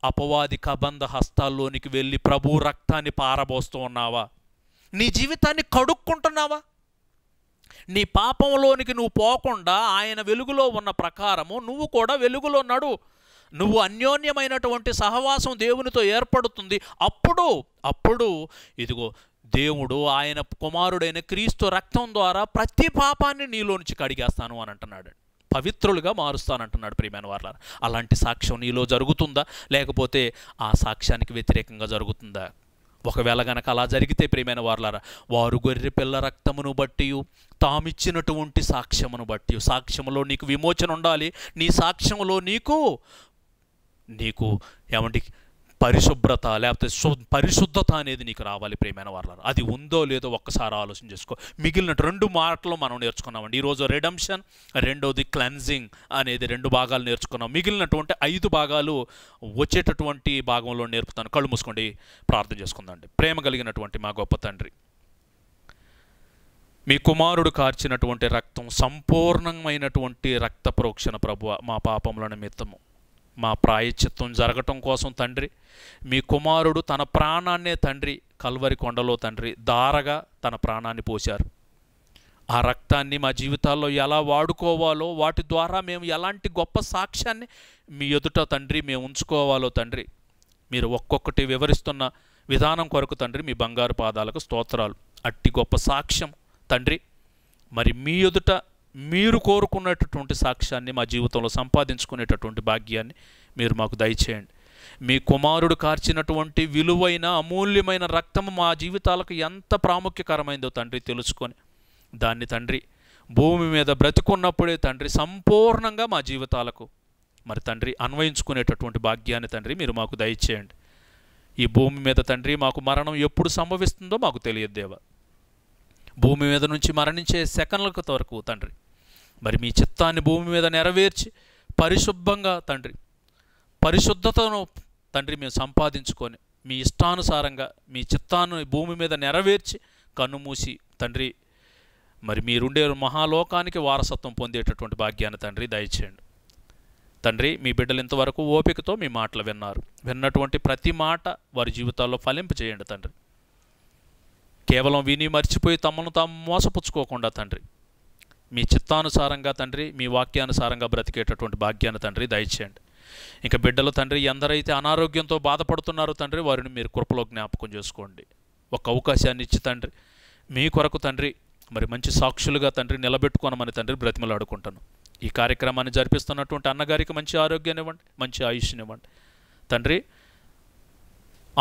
S1: అపవాది కబంధ హస్తాల్లోనికి వెళ్ళి ప్రభు రక్తాన్ని పారబోస్తూ ఉన్నావా నీ జీవితాన్ని కడుక్కుంటున్నావా నీ పాపంలోనికి నువ్వు పోకుండా ఆయన వెలుగులో ఉన్న ప్రకారము నువ్వు కూడా వెలుగులో నడు నువ్వు అన్యోన్యమైనటువంటి సహవాసం దేవునితో ఏర్పడుతుంది అప్పుడు అప్పుడు ఇదిగో దేవుడు ఆయన కుమారుడైన క్రీస్తు రక్తం ద్వారా ప్రతి పాపాన్ని నీలో నుంచి కడిగేస్తాను అని అంటున్నాడు పవిత్రులుగా మారుస్తానంటున్నాడు ప్రియమైన వాళ్ళ అలాంటి సాక్ష్యం నీలో జరుగుతుందా లేకపోతే ఆ సాక్ష్యానికి వ్యతిరేకంగా జరుగుతుందా ఒకవేళ గనక అలా జరిగితే ప్రియమైన వారులారా వారు గొర్రె పిల్ల రక్తమును బట్టి తామిచ్చినటువంటి సాక్ష్యమును బట్టి సాక్ష్యంలో నీకు విమోచన ఉండాలి నీ సాక్ష్యంలో నీకు నీకు ఏమంటే పరిశుభ్రత లేకపోతే పరిశుద్ధత అనేది నీకు రావాలి ప్రేమైన వారు అది ఉందో లేదో ఒక్కసారి ఆలోచన చేసుకో మిగిలిన రెండు మాటలు మనం నేర్చుకున్నామండి ఈరోజు రెడమ్షన్ రెండోది క్లెన్జింగ్ అనేది రెండు భాగాలు నేర్చుకున్నాం మిగిలినటువంటి ఐదు భాగాలు వచ్చేటటువంటి భాగంలో నేర్పుతాను కళ్ళు మూసుకోండి ప్రార్థన చేసుకుందండి ప్రేమ కలిగినటువంటి మా గొప్ప తండ్రి మీ కుమారుడు కార్చినటువంటి రక్తం సంపూర్ణమైనటువంటి రక్త ప్రోక్షణ ప్రభువ మా పాపంలో నిమిత్తము మా ప్రాయశ్చిత్తం జరగటం కోసం తండ్రి మీ కుమారుడు తన ప్రాణాన్నే తండ్రి కల్వరి కొండలో తండ్రి దారగా తన ప్రాణాన్ని పోశారు ఆ రక్తాన్ని మా జీవితాల్లో ఎలా వాడుకోవాలో వాటి ద్వారా మేము ఎలాంటి గొప్ప సాక్ష్యాన్ని మీ ఎదుట తండ్రి మేము ఉంచుకోవాలో తండ్రి మీరు ఒక్కొక్కటి వివరిస్తున్న విధానం కొరకు తండ్రి మీ బంగారు పాదాలకు స్తోత్రాలు అట్టి గొప్ప సాక్ష్యం తండ్రి మరి మీ ఎదుట మీరు కోరుకున్నటువంటి సాక్ష్యాన్ని మా జీవితంలో సంపాదించుకునేటటువంటి భాగ్యాన్ని మీరు మాకు దయచేయండి మీ కుమారుడు కార్చినటువంటి విలువైన అమూల్యమైన రక్తము మా జీవితాలకు ఎంత ప్రాముఖ్యకరమైందో తండ్రి తెలుసుకొని దాన్ని తండ్రి భూమి మీద బ్రతికున్నప్పుడే తండ్రి సంపూర్ణంగా మా జీవితాలకు మరి తండ్రి అన్వయించుకునేటటువంటి భాగ్యాన్ని తండ్రి మీరు మాకు దయచేయండి ఈ భూమి మీద తండ్రి మాకు మరణం ఎప్పుడు సంభవిస్తుందో మాకు తెలియదు దేవ భూమి మీద నుంచి మరణించే సెకండ్లకు వరకు తండ్రి మరి మీ చిత్తాన్ని భూమి మీద నెరవేర్చి పరిశుభ్రంగా తండ్రి పరిశుద్ధతను తండ్రి మేము సంపాదించుకొని మీ ఇష్టానుసారంగా మీ చిత్తాన్ని భూమి మీద నెరవేర్చి కన్నుమూసి తండ్రి మరి మీరుండే మహాలోకానికి వారసత్వం పొందేటటువంటి భాగ్యాన్ని తండ్రి దయచేయండి తండ్రి మీ బిడ్డలు ఇంతవరకు ఓపికతో మీ మాటలు విన్నారు విన్నటువంటి ప్రతి మాట వారి జీవితాల్లో ఫలింపు చేయండి తండ్రి కేవలం విని మర్చిపోయి తమను తాము మోసపుచ్చుకోకుండా తండ్రి మీ చిత్తానుసారంగా తండ్రి మీ వాక్యానుసారంగా బ్రతికేటటువంటి భాగ్యాన్ని తండ్రి దయచేయండి ఇంకా బిడ్డలు తండ్రి ఎందరైతే అనారోగ్యంతో బాధపడుతున్నారో తండ్రి వారిని మీరు కృపలో జ్ఞాపకం చేసుకోండి ఒక అవకాశాన్ని ఇచ్చి తండ్రి మీ కొరకు తండ్రి మరి మంచి సాక్షులుగా తండ్రి నిలబెట్టుకోనమని తండ్రి బ్రతిమలాడుకుంటాను ఈ కార్యక్రమాన్ని జరిపిస్తున్నటువంటి అన్నగారికి మంచి ఆరోగ్యాన్ని ఇవ్వండి మంచి ఆయుష్నివ్వండి తండ్రి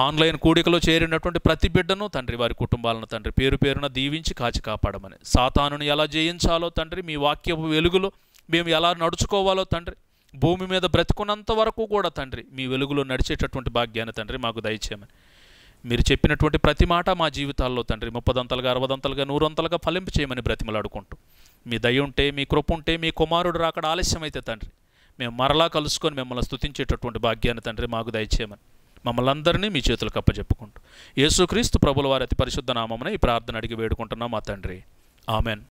S1: ఆన్లైన్ కూడికలో చేరినటువంటి ప్రతి బిడ్డను తండ్రి వారి కుటుంబాలను తండ్రి పేరు పేరున దీవించి కాచి కాపాడమని సాతానుని ఎలా జయించాలో తండ్రి మీ వాక్యపు వెలుగులో మేము ఎలా నడుచుకోవాలో తండ్రి భూమి మీద బ్రతుకున్నంత వరకు కూడా తండ్రి మీ వెలుగులో నడిచేటటువంటి భాగ్యాన్ని తండ్రి మాకు దయచేయమని మీరు చెప్పినటువంటి ప్రతి మాట మా జీవితాల్లో తండ్రి ముప్పదంతలుగా అరవదంతలుగా నూరంతలుగా ఫలింపు చేయమని బ్రతిమలాడుకుంటూ మీ దయ ఉంటే మీ కృప ఉంటే మీ కుమారుడు రాకడ ఆలస్యమైతే తండ్రి మేము మరలా కలుసుకొని మిమ్మల్ని స్థుతించేటటువంటి భాగ్యాన్ని తండ్రి మాకు దయచేయమని మమ్మల్ని అందరినీ మీ చేతులు అప్పచెప్పుకుంటూ యేసుక్రీస్తు ప్రభుల వారి అతి పరిశుద్ధ నామమున ఈ ప్రార్థన అడిగి వేడుకుంటున్నాం మా తండ్రి ఆమెన్